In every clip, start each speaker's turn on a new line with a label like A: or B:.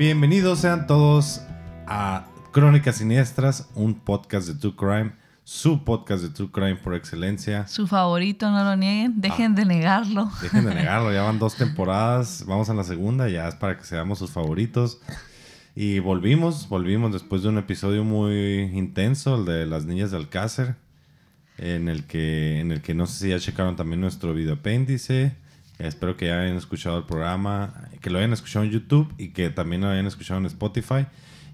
A: Bienvenidos sean todos a Crónicas Siniestras, un podcast de True Crime, su podcast de True Crime por excelencia.
B: Su favorito, no lo nieguen, dejen ah. de negarlo. Dejen de
A: negarlo, ya van dos temporadas, vamos a la segunda, ya es para que seamos sus favoritos. Y volvimos, volvimos después de un episodio muy intenso, el de las niñas de Alcácer, en el que, en el que no sé si ya checaron también nuestro video apéndice. Espero que hayan escuchado el programa, que lo hayan escuchado en YouTube y que también lo hayan escuchado en Spotify.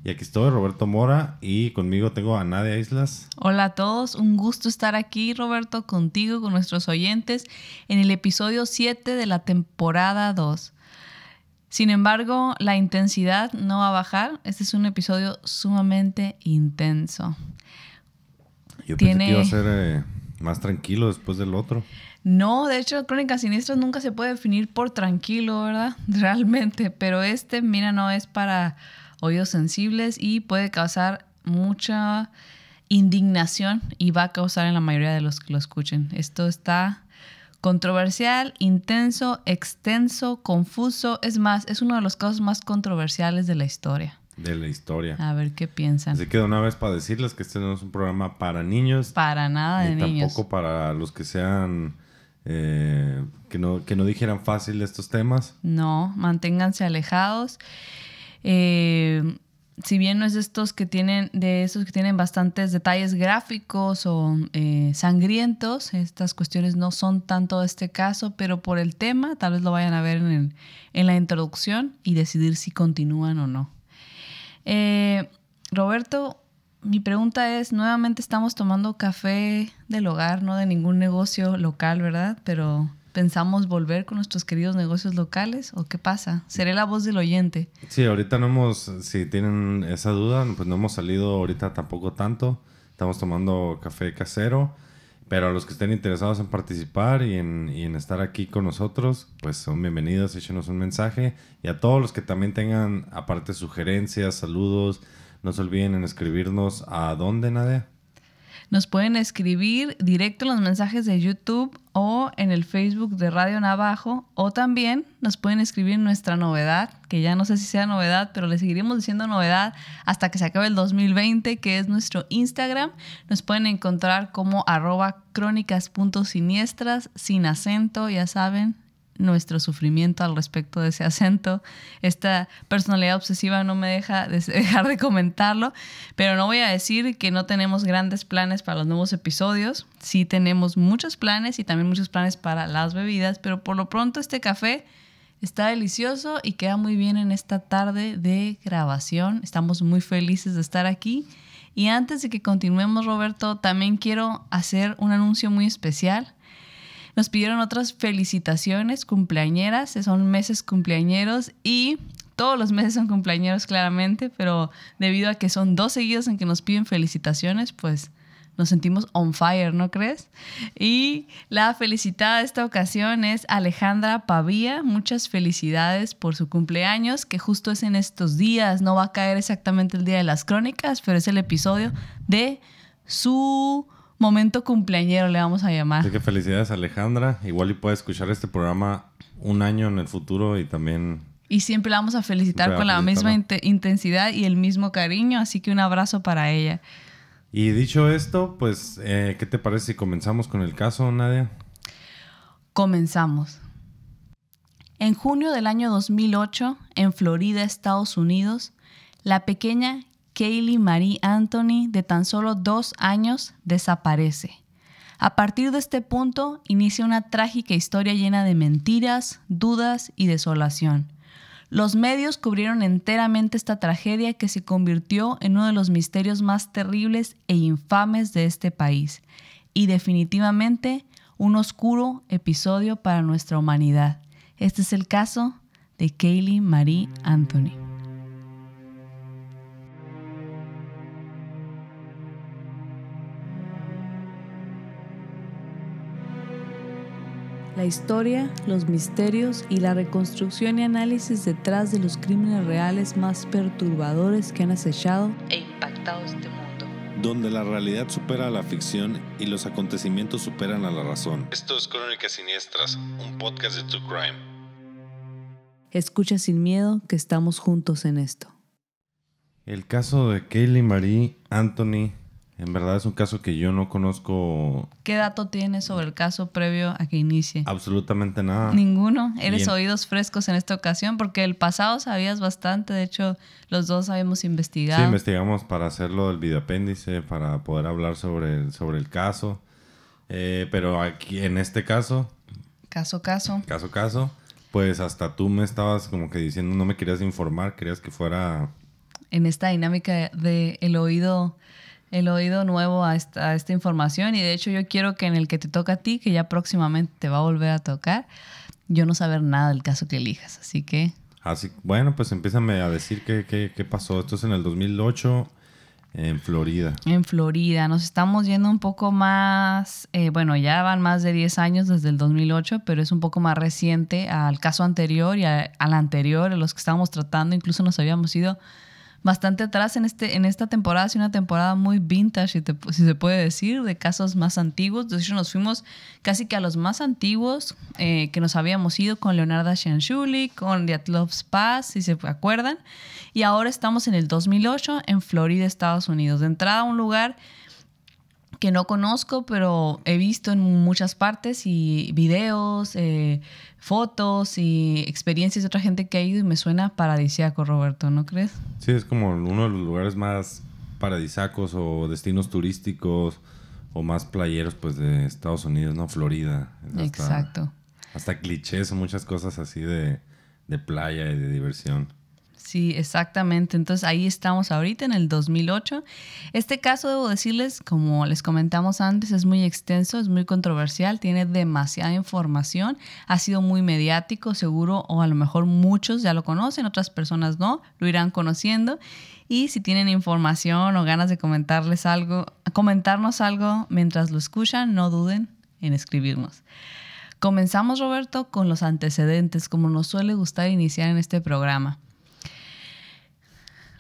A: Y aquí estoy, Roberto Mora, y conmigo tengo a Nadia Islas.
B: Hola a todos, un gusto estar aquí, Roberto, contigo, con nuestros oyentes, en el episodio 7 de la temporada 2. Sin embargo, la intensidad no va a bajar. Este es un episodio sumamente intenso.
A: Yo Tiene... que iba a ser eh, más tranquilo después del otro.
B: No, de hecho, Crónicas Siniestras nunca se puede definir por tranquilo, ¿verdad? Realmente, pero este, mira, no es para oídos sensibles y puede causar mucha indignación y va a causar en la mayoría de los que lo escuchen. Esto está controversial, intenso, extenso, confuso. Es más, es uno de los casos más controversiales de la historia.
A: De la historia.
B: A ver qué piensan. Se
A: que una vez para decirles que este no es un programa para niños. Para nada de Y Tampoco para los que sean eh, que, no, dijeran fácil estos temas.
B: No, manténganse alejados. Eh, si bien no es estos que tienen, de esos que tienen bastantes detalles gráficos o eh, sangrientos, estas cuestiones no son tanto este caso, pero por el tema tal vez lo vayan a ver en, la introducción y decidir si continúan o no. Roberto, mi pregunta es, nuevamente estamos tomando café del hogar, no de ningún negocio local, ¿verdad? Pero pensamos volver con nuestros queridos negocios locales o qué pasa? ¿Seré la voz del oyente?
A: Sí, ahorita no hemos, si tienen esa duda, pues no hemos salido ahorita tampoco tanto. Estamos tomando café casero, pero a los que estén interesados en participar y en, estar aquí con nosotros, pues son bienvenidos, échenos un mensaje. Y a todos los que también tengan, aparte, sugerencias, saludos, no se olviden en escribirnos a dónde, Nadia.
B: Nos pueden escribir directo en los mensajes de YouTube o en el Facebook de Radio Navajo o también nos pueden escribir nuestra novedad, que ya no sé si sea novedad, pero le seguiremos diciendo novedad hasta que se acabe el 2020, que es nuestro Instagram. Nos pueden encontrar como arroba crónicas.siniestras, sin acento, ya saben, nuestro sufrimiento al respecto de ese acento. Esta personalidad obsesiva no me deja dejar de comentarlo, pero no voy a decir que no tenemos grandes planes para los nuevos episodios. Sí tenemos muchos planes y también muchos planes para las bebidas, pero por lo pronto este café está delicioso y queda muy bien en esta tarde de grabación. Estamos muy felices de estar aquí. Y antes de que continuemos, Roberto, también quiero hacer un anuncio muy especial. Nos pidieron otras felicitaciones, cumpleañeras, son meses cumpleañeros y todos los meses son cumpleañeros claramente, pero debido a que son dos seguidos en que nos piden felicitaciones, pues nos sentimos on fire, ¿no crees? Y la felicitada de esta ocasión es Alejandra Pavía. Muchas felicidades por su cumpleaños, que justo es en estos días. No va a caer exactamente el día de las crónicas, pero es el episodio de su momento cumpleañero le vamos a llamar. Así que
A: felicidades Alejandra. Igual y puede escuchar este programa un año en el futuro y también...
B: Y siempre la vamos a felicitar con la misma intensidad y el mismo cariño, así que un abrazo para ella.
A: Y dicho esto, pues, eh, ¿qué te parece si comenzamos con el caso, Nadia?
B: Comenzamos. En junio del año 2008, en Florida, Estados Unidos, la pequeña Kaylee Marie Anthony, de tan solo dos años, desaparece. A partir de este punto inicia una trágica historia llena de mentiras, dudas y desolación. Los medios cubrieron enteramente esta tragedia que se convirtió en uno de los misterios más terribles e infames de este país y definitivamente un oscuro episodio para nuestra humanidad. Este es el caso de Kaylee Marie Anthony. la historia, los misterios y la reconstrucción y análisis detrás de los crímenes reales más perturbadores que han acechado e impactado este mundo.
A: Donde la realidad supera a la ficción y los acontecimientos superan a la razón. Esto es Crónicas Siniestras, un podcast de True Crime.
B: Escucha sin miedo que estamos juntos en esto.
A: El caso de Kaylee Marie Anthony en verdad es un caso que yo no conozco.
B: ¿Qué dato tienes sobre el caso previo a que inicie?
A: Absolutamente nada. Ninguno. Eres
B: oídos frescos en esta ocasión porque el pasado sabías bastante. De hecho, los dos habíamos investigado. Sí,
A: investigamos para hacerlo del videoapéndice, para poder hablar sobre, sobre el caso. Eh, pero aquí, en este caso.
B: Caso, caso.
A: Caso, caso. Pues hasta tú me estabas como que diciendo, no me querías informar, querías que fuera.
B: En esta dinámica del oído el oído nuevo a esta, información y de hecho yo quiero que en el que te toca a ti, que ya próximamente te va a volver a tocar, yo no saber nada del caso que elijas, así que...
A: Así, bueno, pues empízame a decir qué, qué, pasó. Esto es en el 2008 en Florida.
B: En Florida. Nos estamos yendo un poco más, eh, bueno, ya van más de 10 años desde el 2008, pero es un poco más reciente al caso anterior y al anterior, a los que estábamos tratando. Incluso nos habíamos ido bastante atrás en, este, en esta temporada, sí, una temporada muy vintage, si, se puede decir, de casos más antiguos. De hecho, nos fuimos casi que a los más antiguos eh, que nos habíamos ido con Leonardo Shanshuli, con The Love's Pass, si se acuerdan. Y ahora estamos en el 2008 en Florida, Estados Unidos. De entrada, un lugar que no conozco, pero he visto en muchas partes y videos, eh, fotos y experiencias de otra gente que ha ido y me suena paradisíaco, Roberto, ¿no crees?
A: Sí, es como uno de los lugares más paradisacos o destinos turísticos o más playeros pues de Estados Unidos, ¿no? Florida. Exacto. Hasta clichés o muchas cosas así de, de playa y de diversión.
B: Sí, exactamente. Entonces ahí estamos ahorita en el 2008. Este caso, debo decirles, como les comentamos antes, es muy extenso, es muy controversial, tiene demasiada información, ha sido muy mediático, seguro, o a lo mejor muchos ya lo conocen, otras personas no, lo irán conociendo. Y si tienen información o ganas de comentarles algo, comentarnos algo mientras lo escuchan, no duden en escribirnos. Comenzamos, Roberto, con los antecedentes, como nos suele gustar iniciar en este programa.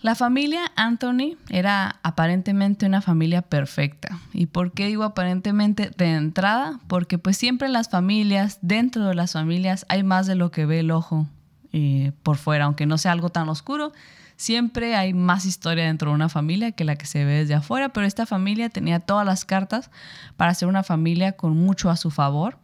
B: La familia Anthony era aparentemente una familia perfecta. ¿Y por qué digo aparentemente de entrada? Porque pues siempre en las familias, dentro de las familias, hay más de lo que ve el ojo eh, por fuera, aunque no sea algo tan oscuro. Siempre hay más historia dentro de una familia que la que se ve desde afuera, pero esta familia tenía todas las cartas para ser una familia con mucho a su favor.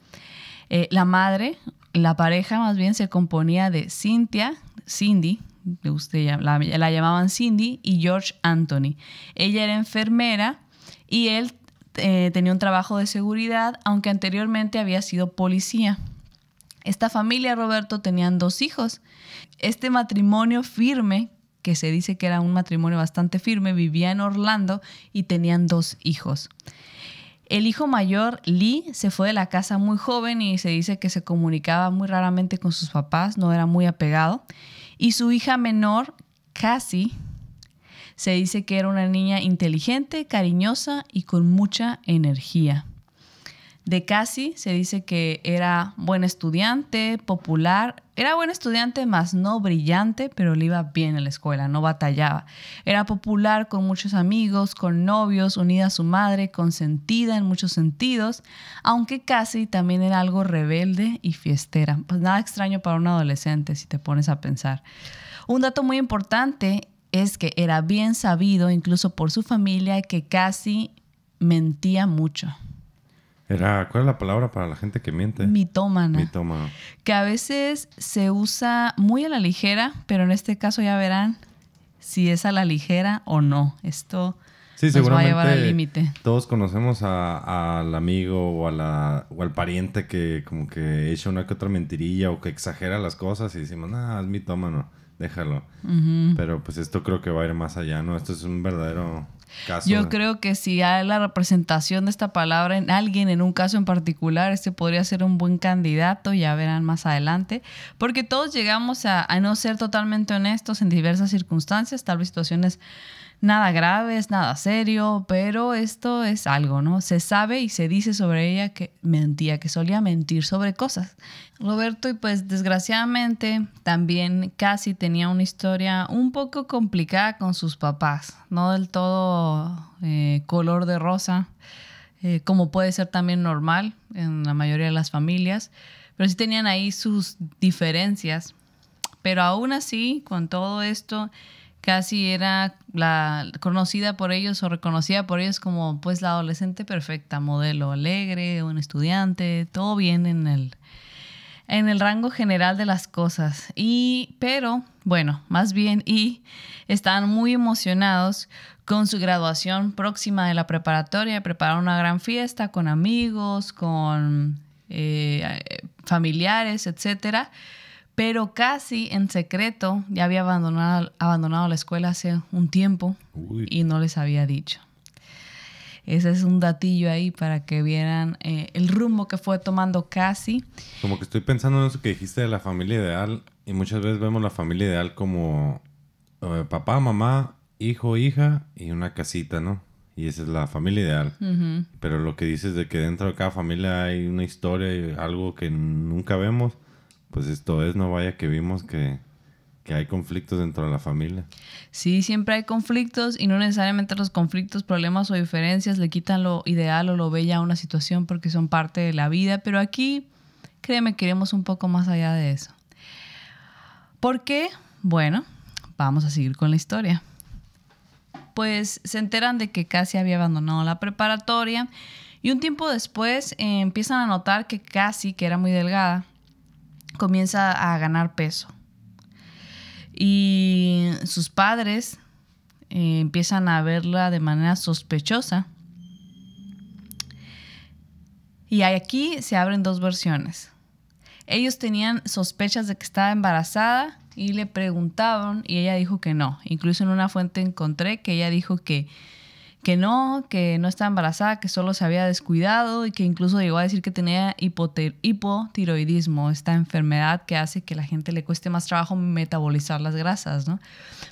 B: Eh, la madre, la pareja más bien se componía de Cynthia, Cindy, la, llamaban Cindy, y George Anthony. Ella era enfermera y él eh, tenía un trabajo de seguridad, aunque anteriormente había sido policía. Esta familia, Roberto, tenían dos hijos. Este matrimonio firme, que se dice que era un matrimonio bastante firme, vivía en Orlando y tenían dos hijos. El hijo mayor, Lee, se fue de la casa muy joven y se dice que se comunicaba muy raramente con sus papás, no era muy apegado. Y su hija menor, Cassie, se dice que era una niña inteligente, cariñosa y con mucha energía. De Casi se dice que era buen estudiante, popular, era buen estudiante más no brillante, pero le iba bien en la escuela, no batallaba. Era popular con muchos amigos, con novios, unida a su madre, consentida en muchos sentidos, aunque Casi también era algo rebelde y fiestera. Pues nada extraño para un adolescente si te pones a pensar. Un dato muy importante es que era bien sabido incluso por su familia que Casi mentía mucho.
A: Era, ¿cuál es la palabra para la gente que miente? mitómano Mitómana.
B: Que a veces se usa muy a la ligera, pero en este caso ya verán si es a la ligera o no. Esto sí, nos va a llevar al límite.
A: Todos conocemos al amigo o, la, o al pariente que como que echa una que otra mentirilla o que exagera las cosas y decimos, ah, es mitómano, déjalo. Pero pues esto creo que va a ir más allá, ¿no? Esto es un verdadero yo creo
B: que si hay la representación de esta palabra en alguien, en un caso en particular, este podría ser un buen candidato, ya verán más adelante, porque todos llegamos a, a no ser totalmente honestos en diversas circunstancias, tal vez situaciones Nada grave, es nada serio, pero esto es algo, ¿no? Se sabe y se dice sobre ella que mentía, que solía mentir sobre cosas. Roberto, y pues desgraciadamente también casi tenía una historia un poco complicada con sus papás, no del todo eh, color de rosa, eh, como puede ser también normal en la mayoría de las familias, pero sí tenían ahí sus diferencias. Pero aún así, con todo esto, casi era la conocida por ellos o reconocida por ellos como pues la adolescente perfecta, modelo alegre, un estudiante, todo bien en el en el rango general de las cosas. Y pero bueno, más bien y estaban muy emocionados con su graduación próxima de la preparatoria, prepararon una gran fiesta con amigos, con eh, eh, familiares, etcétera pero casi en secreto ya había abandonado, abandonado la escuela hace un tiempo y no les había dicho. Ese es un datillo ahí para que vieran eh, el rumbo que fue tomando casi.
A: Como que estoy pensando en eso que dijiste de la familia ideal y muchas veces vemos la familia ideal como eh, papá, mamá, hijo, hija y una casita, ¿no? Y esa es la familia ideal. Pero lo que dices de que dentro de cada familia hay una historia, y algo que nunca vemos, pues esto es, no vaya que vimos que, hay conflictos dentro de la familia.
B: Sí, siempre hay conflictos y no necesariamente los conflictos, problemas o diferencias le quitan lo ideal o lo bella a una situación porque son parte de la vida, pero aquí, créeme, queremos un poco más allá de eso. ¿Por qué? Bueno, vamos a seguir con la historia. Pues se enteran de que casi había abandonado la preparatoria y un tiempo después eh, empiezan a notar que casi que era muy delgada, comienza a ganar peso. Y sus padres eh, empiezan a verla de manera sospechosa. Y aquí se abren dos versiones. Ellos tenían sospechas de que estaba embarazada y le preguntaban y ella dijo que no. Incluso en una fuente encontré que ella dijo que que no, que no estaba embarazada, que solo se había descuidado y que incluso llegó a decir que tenía hipotiroidismo, esta enfermedad que hace que la gente le cueste más trabajo metabolizar las grasas, ¿no?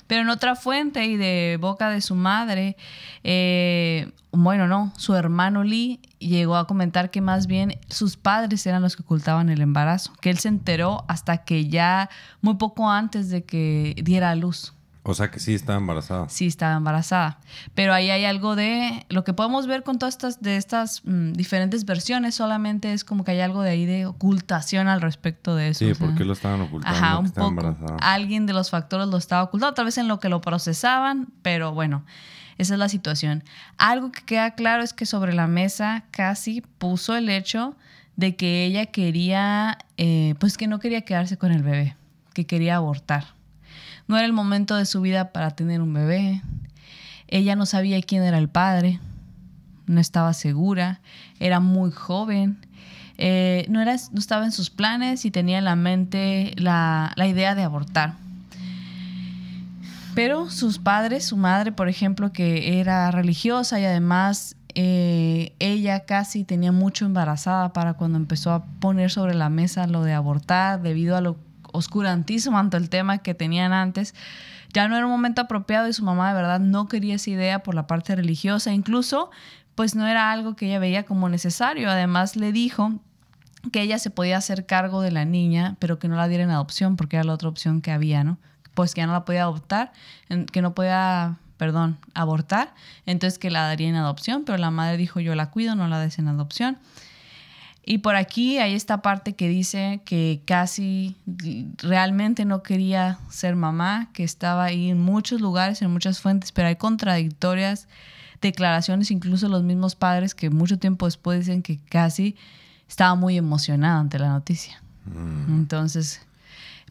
B: Pero en otra fuente y de boca de su madre, eh, bueno, no, su hermano Lee llegó a comentar que más bien sus padres eran los que ocultaban el embarazo, que él se enteró hasta que ya muy poco antes de que diera a luz.
A: O sea que sí estaba embarazada.
B: Sí estaba embarazada. Pero ahí hay algo de. Lo que podemos ver con todas estas, de estas mm, diferentes versiones solamente es como que hay algo de ahí de ocultación al respecto de eso. Sí, ¿por qué lo
A: estaban ocultando? Ajá, un
B: Alguien de los factores lo estaba ocultando, tal vez en lo que lo procesaban, pero bueno, esa es la situación. Algo que queda claro es que sobre la mesa casi puso el hecho de que ella quería, eh, pues que no quería quedarse con el bebé, que quería abortar. No era el momento de su vida para tener un bebé. Ella no sabía quién era el padre. No estaba segura. Era muy joven. Eh, no, era, no estaba en sus planes y tenía en la mente la, idea de abortar. Pero sus padres, su madre, por ejemplo, que era religiosa y además eh, ella casi tenía mucho embarazada para cuando empezó a poner sobre la mesa lo de abortar debido a lo oscurantísimo ante el tema que tenían antes. Ya no era un momento apropiado y su mamá de verdad no quería esa idea por la parte religiosa. Incluso, pues no era algo que ella veía como necesario. Además, le dijo que ella se podía hacer cargo de la niña, pero que no la diera en adopción, porque era la otra opción que había, ¿no? Pues que ya no la podía adoptar, que no podía, perdón, abortar, entonces que la daría en adopción, pero la madre dijo yo la cuido, no la des en adopción. Y por aquí hay esta parte que dice que casi realmente no quería ser mamá, que estaba ahí en muchos lugares, en muchas fuentes, pero hay contradictorias declaraciones, incluso los mismos padres que mucho tiempo después dicen que casi estaba muy emocionada ante la noticia. Mm. Entonces,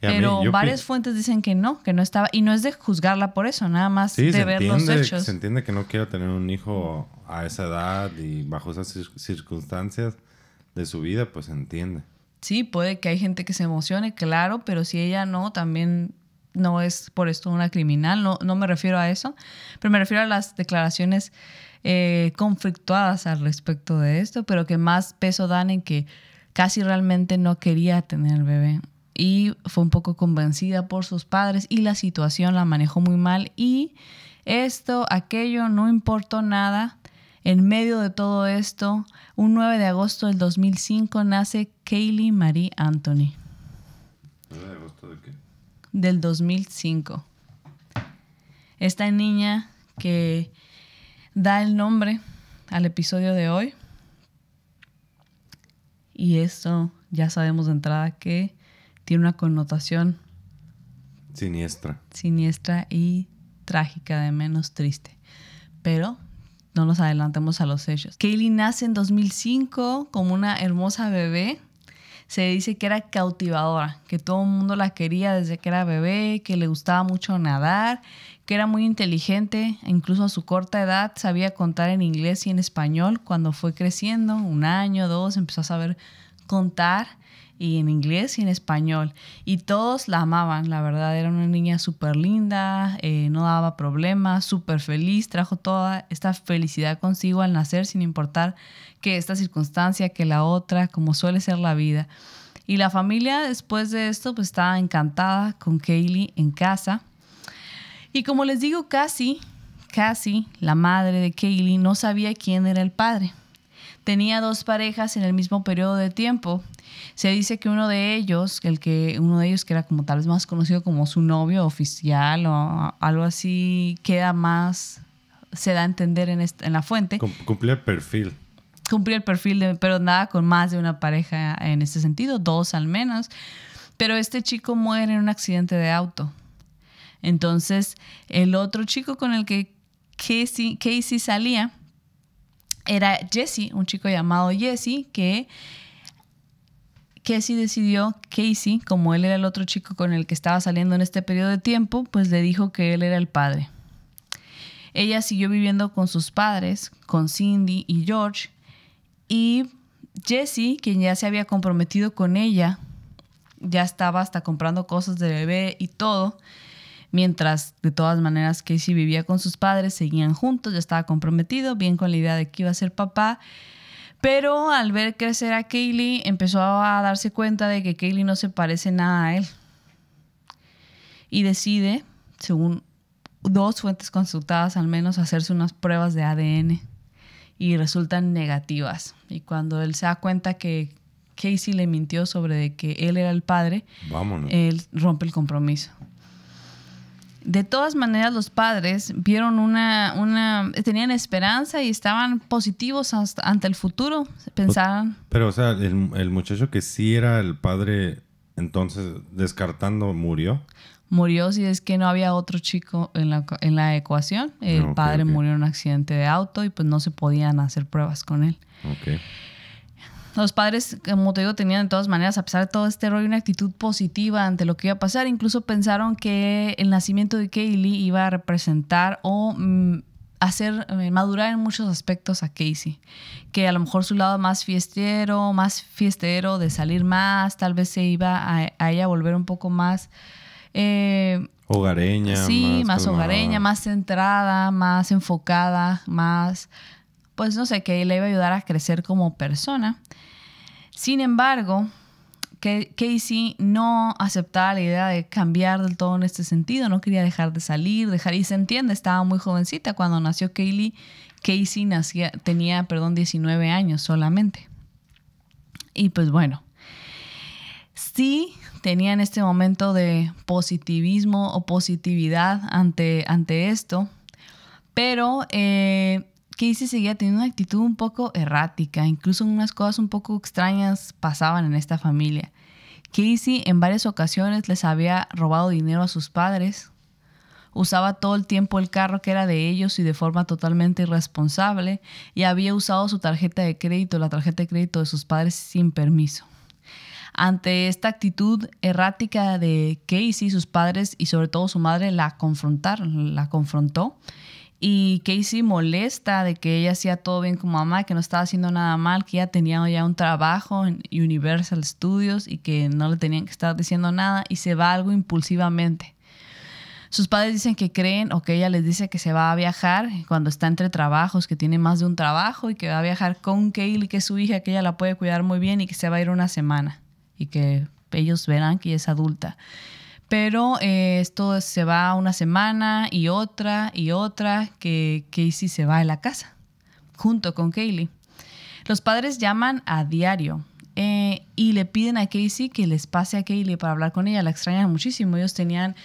A: pero varias
B: fuentes dicen que no, que no estaba. Y no es de juzgarla por eso, nada más de ver los hechos. Se
A: entiende que no quiero tener un hijo a esa edad y bajo esas circunstancias de su vida, pues entiende.
B: Sí, puede que hay gente que se emocione, claro, pero si ella no, también no es por esto una criminal, no, no me refiero a eso, pero me refiero a las declaraciones eh, conflictuadas al respecto de esto, pero que más peso dan en que casi realmente no quería tener el bebé y fue un poco convencida por sus padres y la situación la manejó muy mal y esto, aquello, no importó nada en medio de todo esto, un 9 de agosto del 2005 nace Kaylee Marie Anthony.
A: ¿9 de agosto de qué?
B: Del 2005. Esta niña que da el nombre al episodio de hoy. Y esto ya sabemos de entrada que tiene una connotación
A: siniestra.
B: Siniestra y trágica, de menos triste. Pero no nos adelantemos a los hechos. Kaylee nace en 2005 como una hermosa bebé. Se dice que era cautivadora, que todo el mundo la quería desde que era bebé, que le gustaba mucho nadar, que era muy inteligente, e incluso a su corta edad sabía contar en inglés y en español. Cuando fue creciendo, un año, dos, empezó a saber contar y en inglés y en español. Y todos la amaban, la verdad, era una niña súper linda, eh, no daba problemas, súper feliz, trajo toda esta felicidad consigo al nacer, sin importar que esta circunstancia, que la otra, como suele ser la vida. Y la familia después de esto pues estaba encantada con Kaylee en casa. Y como les digo, casi, casi la madre de Kaylee no sabía quién era el padre. Tenía dos parejas en el mismo periodo de tiempo se dice que uno de ellos, el que, uno de ellos que era como tal vez más conocido como su novio oficial o algo así, queda más, se da a entender en, la fuente. Cum
A: el perfil.
B: Cumplía el perfil, de, pero nada con más de una pareja en este sentido, dos al menos. Pero este chico muere en un accidente de auto. Entonces, el otro chico con el que Casey, Casey salía era Jesse, un chico llamado Jesse, que Casey decidió, Casey, como él era el otro chico con el que estaba saliendo en este periodo de tiempo, pues le dijo que él era el padre. Ella siguió viviendo con sus padres, con Cindy y George, y Jesse, quien ya se había comprometido con ella, ya estaba hasta comprando cosas de bebé y todo, mientras de todas maneras Casey vivía con sus padres, seguían juntos, ya estaba comprometido, bien con la idea de que iba a ser papá, pero al ver crecer a Kaylee, empezó a darse cuenta de que Kaylee no se parece nada a él. Y decide, según dos fuentes consultadas al menos, hacerse unas pruebas de ADN y resultan negativas. Y cuando él se da cuenta que Casey le mintió sobre de que él era el padre, él rompe el compromiso de todas maneras los padres vieron una, una tenían esperanza y estaban positivos ante el futuro, pensaban.
A: Pero, o sea, el, muchacho que sí era el padre, entonces, descartando, murió.
B: Murió si es que no había otro chico en la, en la ecuación. El padre murió en un accidente de auto y pues no se podían hacer pruebas con él. Ok. Los padres, como te digo, tenían de todas maneras, a pesar de todo este rollo, una actitud positiva ante lo que iba a pasar. Incluso pensaron que el nacimiento de Kaylee iba a representar o mm, hacer eh, madurar en muchos aspectos a Casey. Que a lo mejor su lado más fiestero, más fiestero, de salir más, tal vez se iba a, a ella volver un poco más... Eh,
A: hogareña. Sí, más hogareña, más
B: centrada, más enfocada, más pues no sé, que le iba a ayudar a crecer como persona. Sin embargo, Casey no aceptaba la idea de cambiar del todo en este sentido, no quería dejar de salir, dejar, y se entiende, estaba muy jovencita cuando nació Kaylee, Casey tenía, perdón, 19 años solamente. Y pues bueno, sí tenía en este momento de positivismo o positividad ante, ante esto, pero eh, Casey seguía teniendo una actitud un poco errática, incluso unas cosas un poco extrañas pasaban en esta familia. Casey en varias ocasiones les había robado dinero a sus padres, usaba todo el tiempo el carro que era de ellos y de forma totalmente irresponsable, y había usado su tarjeta de crédito, la tarjeta de crédito de sus padres sin permiso. Ante esta actitud errática de Casey, sus padres y sobre todo su madre la confrontaron, la confrontó y Casey molesta de que ella hacía todo bien como mamá, que no estaba haciendo nada mal, que ya tenía ya un trabajo en Universal Studios y que no le tenían que estar diciendo nada y se va algo impulsivamente. Sus padres dicen que creen o que ella les dice que se va a viajar cuando está entre trabajos, que tiene más de un trabajo y que va a viajar con Kaylee, que es su hija, que ella la puede cuidar muy bien y que se va a ir una semana y que ellos verán que es adulta. Pero eh, esto se va una semana y otra y otra que Casey se va a la casa junto con Kaylee. Los padres llaman a diario eh, y le piden a Casey que les pase a Kaylee para hablar con ella. La extrañan muchísimo. Ellos tenían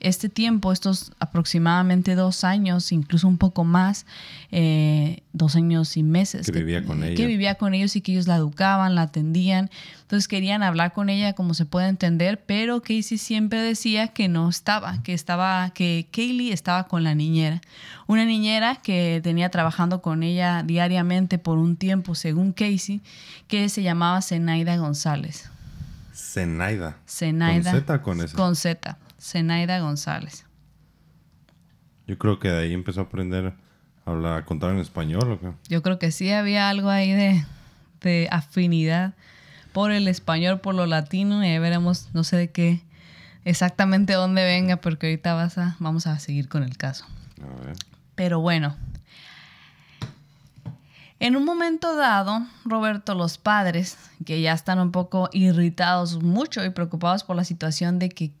B: este tiempo, estos aproximadamente dos años, incluso un poco más, eh, dos años y meses. Que, vivía con Que vivía con ellos y que ellos la educaban, la atendían. Entonces querían hablar con ella como se puede entender, pero Casey siempre decía que no estaba, que estaba, que Kaylee estaba con la niñera. Una niñera que tenía trabajando con ella diariamente por un tiempo, según Casey, que se llamaba Zenaida González.
A: Zenaida. Zenaida. Con Z con Con
B: Z. Zenaida González.
A: Yo creo que de ahí empezó a aprender a, hablar, contar en español.
B: Yo creo que sí había algo ahí de, afinidad por el español, por lo latino, y ahí veremos, no sé de qué exactamente dónde venga, porque ahorita vas a, vamos a seguir con el caso. A ver. Pero bueno, en un momento dado, Roberto, los padres, que ya están un poco irritados mucho y preocupados por la situación de que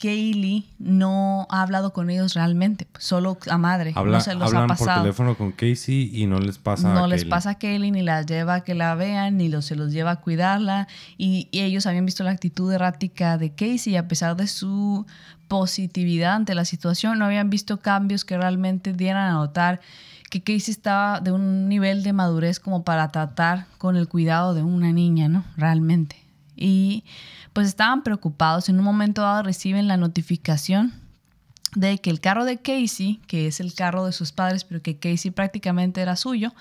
B: Kaylee no ha hablado con ellos realmente, solo a madre. hablan por teléfono
A: con Casey y no les pasa no les pasa a
B: Kaylee, ni la lleva a que la vean, ni se los lleva a cuidarla. Y, ellos habían visto la actitud errática de Casey, a pesar de su positividad ante la situación, no habían visto cambios que realmente dieran a notar que Casey estaba de un nivel de madurez como para tratar con el cuidado de una niña, ¿no? Realmente. Y pues estaban preocupados. En un momento dado reciben la notificación de que el carro de Casey, que es el carro de sus padres, pero que Casey prácticamente era suyo,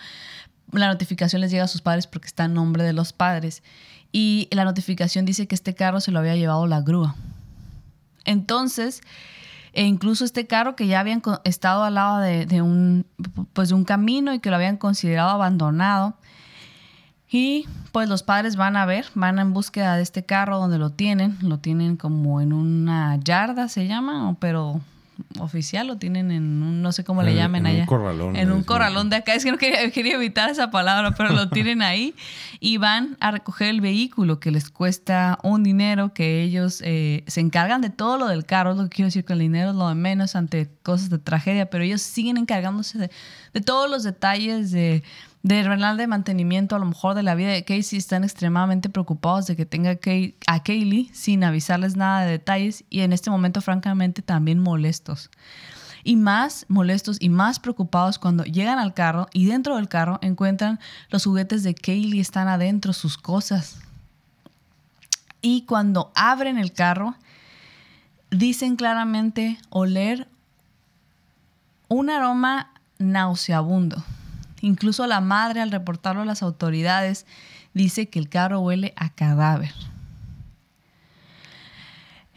B: la notificación les llega a sus padres porque está en nombre de los padres. Y la notificación dice que este carro se lo había llevado la grúa. Entonces, e incluso este carro que ya habían estado al lado un, pues de un camino y que lo habían considerado abandonado, y pues los padres van a ver, van en búsqueda de este carro donde lo tienen, lo tienen como en una yarda, se llama, pero oficial lo tienen en un, no sé cómo le llamen allá. En un corralón. En un corralón de acá. Es que no quería, evitar esa palabra, pero lo tienen ahí. Y van a recoger el vehículo que les cuesta un dinero que ellos eh, se encargan de todo lo del carro. Lo que quiero decir con el dinero es lo de menos ante cosas de tragedia, pero ellos siguen encargándose de todos los detalles de de renal de mantenimiento, a lo mejor de la vida de Casey, están extremadamente preocupados de que tenga a Kaylee sin avisarles nada de detalles y en este momento francamente también molestos. Y más molestos y más preocupados cuando llegan al carro y dentro del carro encuentran los juguetes de Kaylee, están adentro sus cosas. Y cuando abren el carro, dicen claramente oler un aroma nauseabundo. Incluso la madre al reportarlo a las autoridades dice que el carro huele a cadáver.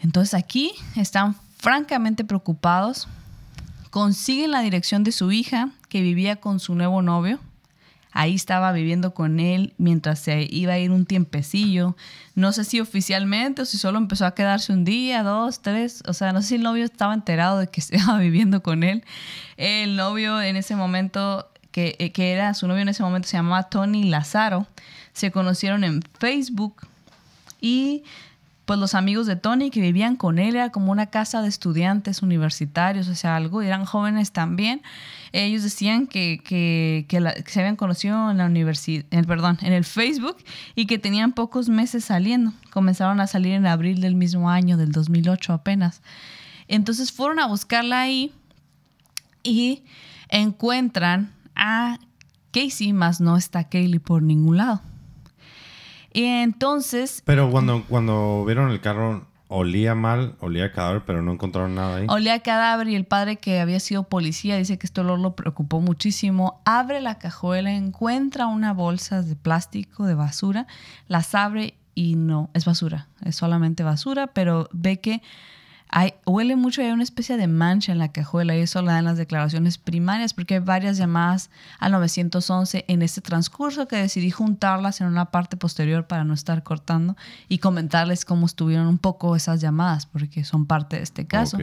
B: Entonces aquí están francamente preocupados, consiguen la dirección de su hija que vivía con su nuevo novio. Ahí estaba viviendo con él mientras se iba a ir un tiempecillo. No sé si oficialmente o si solo empezó a quedarse un día, dos, tres. O sea, no sé si el novio estaba enterado de que estaba viviendo con él. El novio en ese momento eh, que, era su novio en ese momento, se llamaba Tony Lazaro. Se conocieron en Facebook y pues los amigos de Tony que vivían con él era como una casa de estudiantes universitarios, o sea, algo, eran jóvenes también. Ellos decían que, se habían conocido en la universidad, perdón, en el Facebook y que tenían pocos meses saliendo. Comenzaron a salir en abril del mismo año, del 2008 apenas. Entonces fueron a buscarla ahí y encuentran a Casey, más no está Kaylee por ningún lado. Y entonces...
A: Pero cuando, cuando vieron el carro, olía mal, olía a cadáver, pero no encontraron nada ahí. Olía
B: a cadáver y el padre que había sido policía dice que esto lo preocupó muchísimo. Abre la cajuela, encuentra una bolsa de plástico, de basura, las abre y no, es basura, es solamente basura, pero ve que huele mucho hay una especie de mancha en la cajuela y eso lo dan las declaraciones primarias porque hay varias llamadas al 911 en este transcurso que decidí juntarlas en una parte posterior para no estar cortando y comentarles cómo estuvieron un poco esas llamadas porque son parte de este caso.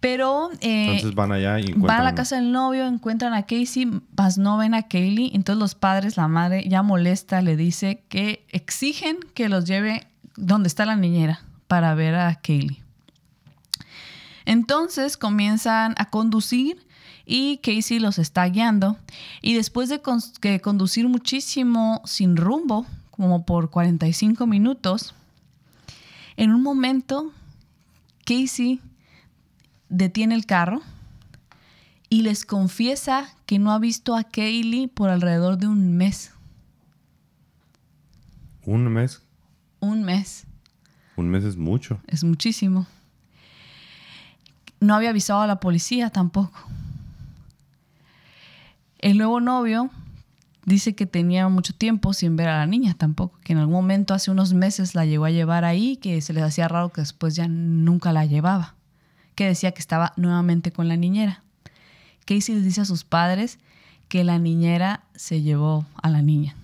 B: Pero eh, van a la casa del novio, encuentran a Casey, más no ven a Kaylee. Entonces los padres, la madre ya molesta, le dice que exigen que los lleve donde está la niñera para ver a Kaylee. Entonces comienzan a conducir y Casey los está guiando y después de conducir muchísimo sin rumbo, como por 45 minutos, en un momento Casey detiene el carro y les confiesa que no ha visto a Kaylee por alrededor de un mes. ¿Un mes? Un mes.
A: Un mes es mucho.
B: Es muchísimo no había avisado a la policía tampoco. El nuevo novio dice que tenía mucho tiempo sin ver a la niña tampoco, que en algún momento hace unos meses la llevó a llevar ahí, que se les hacía raro que después ya nunca la llevaba, que decía que estaba nuevamente con la niñera. Casey les dice a sus padres que la niñera se llevó a la niña.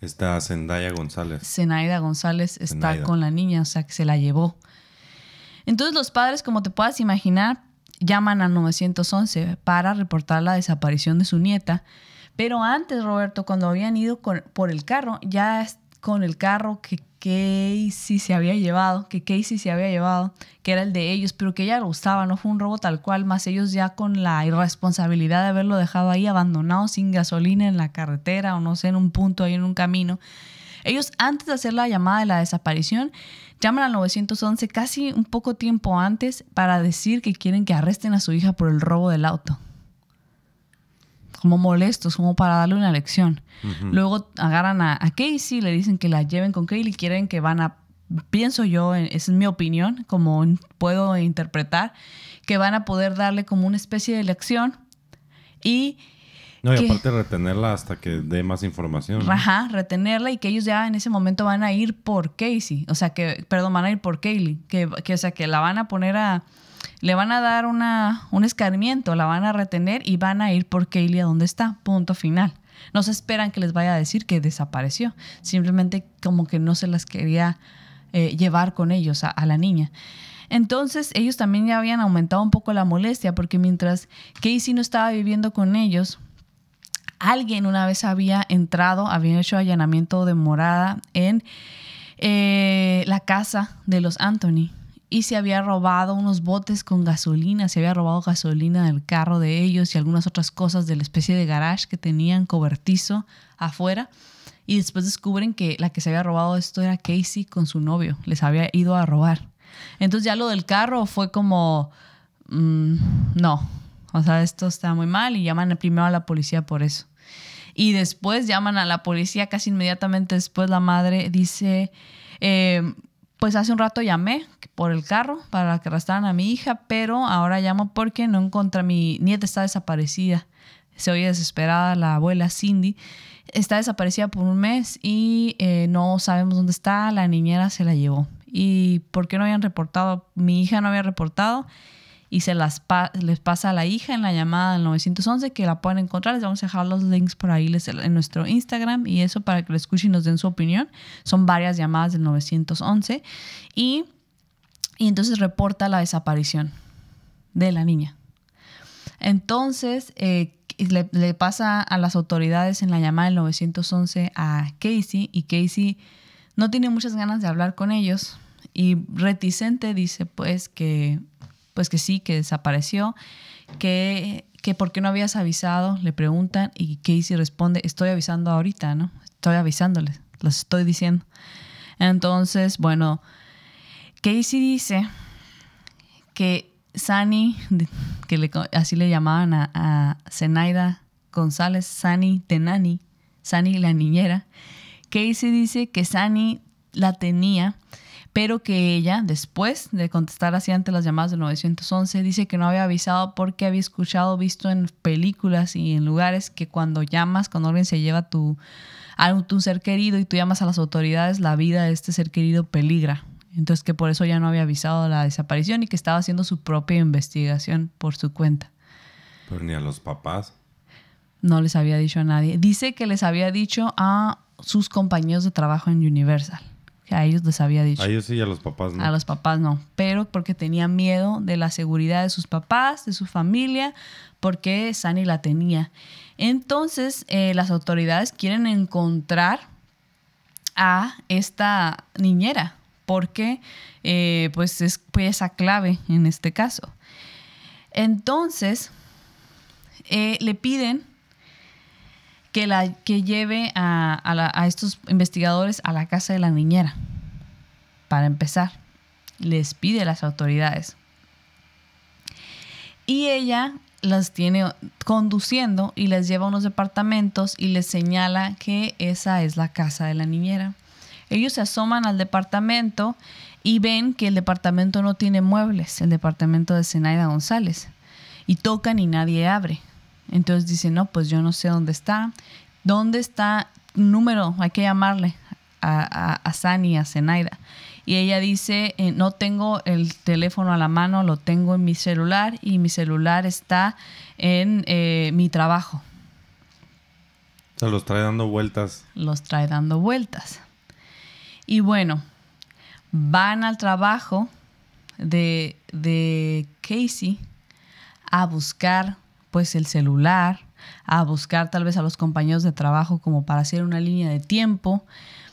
A: Está Zendaya González.
B: Zenaida González está con la niña, o sea que se la llevó. Entonces los padres, como te puedas imaginar, llaman al 911 para reportar la desaparición de su nieta. Pero antes, Roberto, cuando habían ido por el carro, ya con el carro que Casey se había llevado, que Casey se había llevado, que era el de ellos, pero que ella lo usaba, no fue un robo tal cual, más ellos ya con la irresponsabilidad de haberlo dejado ahí abandonado sin gasolina en la carretera o no sé, en un punto ahí en un camino ellos antes de hacer la llamada de la desaparición, llaman al 911 casi un poco tiempo antes para decir que quieren que arresten a su hija por el robo del auto. Como molestos, como para darle una lección. Luego agarran a, a, Casey, le dicen que la lleven con Kaylee, quieren que van a, pienso yo, esa es mi opinión, como puedo interpretar, que van a poder darle como una especie de lección y
A: no, y aparte retenerla hasta que dé más información.
B: Ajá, retenerla y que ellos ya en ese momento van a ir por Casey. O sea, que, perdón, van a ir por Kaylee. Que, o sea, que la van a poner a. Le van a dar una, un escarmiento, la van a retener y van a ir por Kaylee a donde está. Punto final. No se esperan que les vaya a decir que desapareció. Simplemente como que no se las quería eh, llevar con ellos a, a la niña. Entonces ellos también ya habían aumentado un poco la molestia porque mientras Casey no estaba viviendo con ellos, Alguien una vez había entrado, había hecho allanamiento de morada en eh, la casa de los Anthony y se había robado unos botes con gasolina, se había robado gasolina del carro de ellos y algunas otras cosas de la especie de garage que tenían cobertizo afuera. Y después descubren que la que se había robado esto era Casey con su novio, les había ido a robar. Entonces ya lo del carro fue como, mm, no, o sea, esto está muy mal y llaman primero a la policía por eso. Y después llaman a la policía, casi inmediatamente después la madre dice, eh, pues hace un rato llamé por el carro para que arrastraran a mi hija, pero ahora llamo porque no a mi nieta está desaparecida. Se oye desesperada la abuela Cindy. Está desaparecida por un mes y eh, no sabemos dónde está, la niñera se la llevó. ¿Y por qué no habían reportado? Mi hija no había reportado y se las les pasa a la hija en la llamada del 911 que la pueden encontrar. Les vamos a dejar los links por ahí en nuestro Instagram y eso para que lo escuchen y nos den su opinión. Son varias llamadas del 911 y, entonces reporta la desaparición de la niña. Entonces eh, le pasa a las autoridades en la llamada del 911 a Casey y Casey no tiene muchas ganas de hablar con ellos y reticente dice pues que pues que sí, que desapareció, que, que por qué no habías avisado, le preguntan y Casey responde, estoy avisando ahorita, ¿no? Estoy avisándoles, los estoy diciendo. Entonces, bueno, Casey dice que Sani, que así le llamaban a, a Zenaida González, Sani Tenani, Sani la niñera, Casey dice que Sani la tenía pero que ella, después de contestar así ante las llamadas del 911, dice que no había avisado porque había escuchado, visto en películas y en lugares que cuando llamas, cuando alguien se lleva tu, a tu ser querido y tú llamas a las autoridades, la vida de este ser querido peligra. Entonces que por eso ya no había avisado la desaparición y que estaba haciendo su propia investigación por su cuenta.
A: Pero ni a los papás.
B: No les había dicho a nadie. Dice que les había dicho a sus compañeros de trabajo en Universal que a ellos les había dicho. A ellos
A: sí, a los papás no. A los
B: papás no, pero porque tenía miedo de la seguridad de sus papás, de su familia, porque Sani la tenía. Entonces, eh, las autoridades quieren encontrar a esta niñera, porque eh, pues es pieza clave en este caso. Entonces, eh, le piden que, la, que lleve a, estos investigadores a la casa de la niñera. Para empezar, les pide a las autoridades. Y ella las tiene conduciendo y les lleva a unos departamentos y les señala que esa es la casa de la niñera. Ellos se asoman al departamento y ven que el departamento no tiene muebles, el departamento de Zenaida González. Y tocan y nadie abre. Entonces dice, no, pues yo no sé dónde está. ¿Dónde está número? Hay que llamarle a, a, Sani, a Zenaida. Y ella dice, eh, no tengo el teléfono a la mano, lo tengo en mi celular y mi celular está en eh, mi trabajo.
A: se los trae dando vueltas.
B: Los trae dando vueltas. Y bueno, van al trabajo de, de Casey a buscar pues el celular, a buscar tal vez a los compañeros de trabajo como para hacer una línea de tiempo.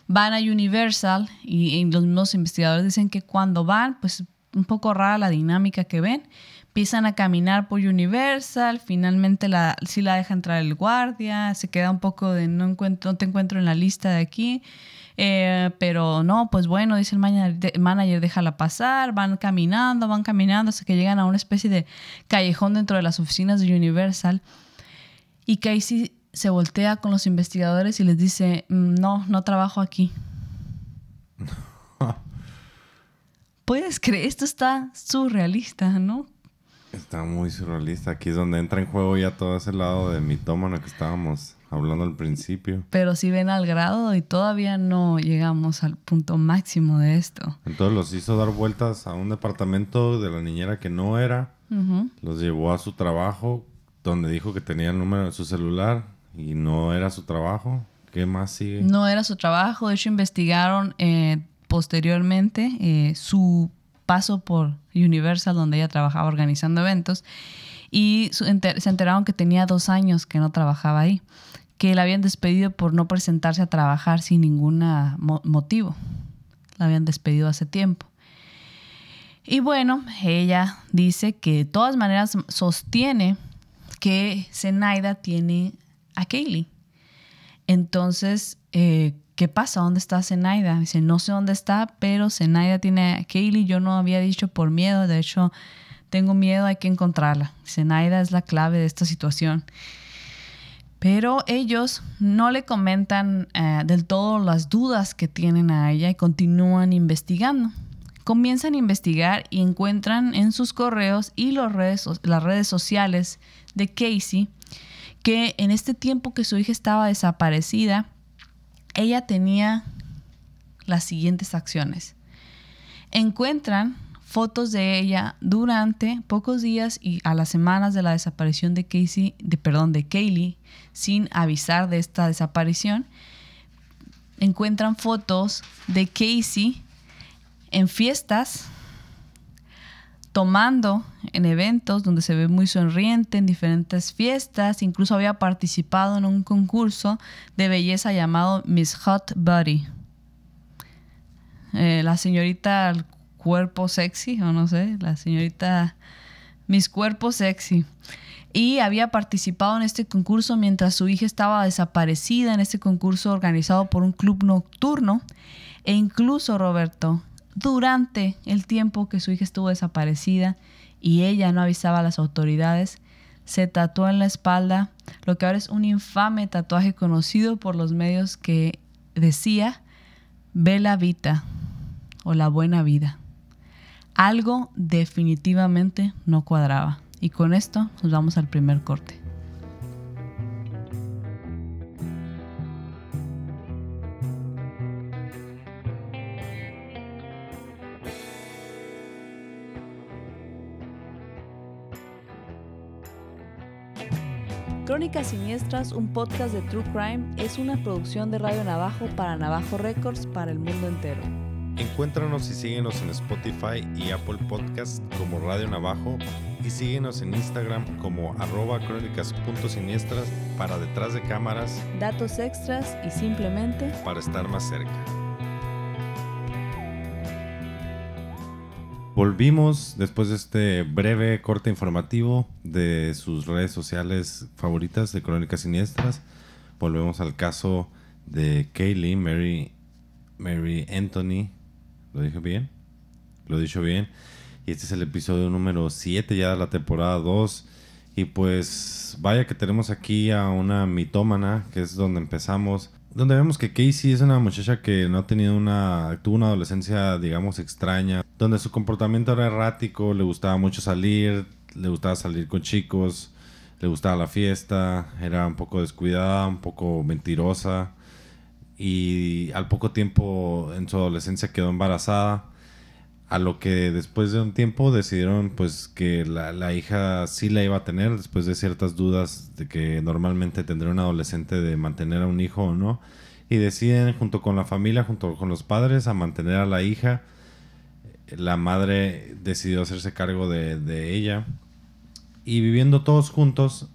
B: Van a Universal y, los investigadores dicen que cuando van, pues un poco rara la dinámica que ven. Empiezan a caminar por Universal, finalmente la, sí la deja entrar el guardia, se queda un poco de no, encuentro, no te encuentro en la lista de aquí. Eh, pero no, pues bueno, dice el manager, déjala pasar, van caminando, van caminando hasta que llegan a una especie de callejón dentro de las oficinas de Universal. Y Casey se voltea con los investigadores y les dice, mm, no, no trabajo aquí. Puedes creer, esto está surrealista, ¿no?
A: Está muy surrealista. Aquí es donde entra en juego ya todo ese lado de mitómano que estábamos hablando al principio.
B: Pero si ven al grado y todavía no llegamos al punto máximo de esto.
A: Entonces los hizo dar vueltas a un departamento de la niñera que no era. Los llevó a su trabajo donde dijo que tenía el número de su celular y no era su trabajo. ¿Qué más sigue?
B: No era su trabajo. De hecho, investigaron eh, posteriormente eh, su paso por Universal, donde ella trabajaba organizando eventos, y se enteraron que tenía dos años que no trabajaba ahí que la habían despedido por no presentarse a trabajar sin ningún motivo. La habían despedido hace tiempo. Y bueno, ella dice que de todas maneras sostiene que Zenaida tiene a Kaylee. Entonces, eh, ¿qué pasa? ¿Dónde está Zenaida? Dice, no sé dónde está, pero Zenaida tiene a Kaylee. Yo no había dicho por miedo, de hecho, tengo miedo, hay que encontrarla. Zenaida es la clave de esta situación. Pero ellos no le comentan eh, del todo las dudas que tienen a ella y continúan investigando. Comienzan a investigar y encuentran en sus correos y las redes sociales de Casey que en este tiempo que su hija estaba desaparecida, ella tenía las siguientes acciones. Encuentran fotos de ella durante pocos días y a las semanas de la desaparición de Casey, de perdón, de Kaylee, sin avisar de esta desaparición, encuentran fotos de Casey en fiestas tomando en eventos donde se ve muy sonriente, en diferentes fiestas, incluso había participado en un concurso de belleza llamado Miss Hot Body. Eh, la señorita cuerpo sexy, o no sé, la señorita Mis Cuerpos Sexy. Y había participado en este concurso mientras su hija estaba desaparecida, en este concurso organizado por un club nocturno. E incluso, Roberto, durante el tiempo que su hija estuvo desaparecida y ella no avisaba a las autoridades, se tatuó en la espalda lo que ahora es un infame tatuaje conocido por los medios que decía Bella Vita o la buena vida. Algo definitivamente no cuadraba. Y con esto nos vamos al primer corte. Crónicas Siniestras, un podcast de True Crime, es una producción de Radio Navajo para Navajo Records para el mundo entero.
A: Encuéntranos y síguenos en Spotify y Apple Podcast como Radio Navajo y síguenos en Instagram como arroba crónicas.siniestras para detrás de cámaras,
B: datos extras y simplemente
A: para estar más cerca. Volvimos después de este breve corte informativo de sus redes sociales favoritas de Crónicas Siniestras. Volvemos al caso de Kaylee Mary, Mary Anthony ¿Lo dije bien? Lo he dicho bien. Y este es el episodio número 7 ya de la temporada 2. Y pues vaya que tenemos aquí a una mitómana, que es donde empezamos. Donde vemos que Casey es una muchacha que no ha tenido una... tuvo una adolescencia, digamos, extraña. Donde su comportamiento era errático, le gustaba mucho salir, le gustaba salir con chicos, le gustaba la fiesta, era un poco descuidada, un poco mentirosa y al poco tiempo en su adolescencia quedó embarazada. A lo que después de un tiempo decidieron pues que la, hija sí la iba a tener después de ciertas dudas de que normalmente tendría un adolescente de mantener a un hijo o no. Y deciden junto con la familia, junto con los padres, a mantener a la hija. La madre decidió hacerse cargo de, de ella. Y viviendo todos juntos,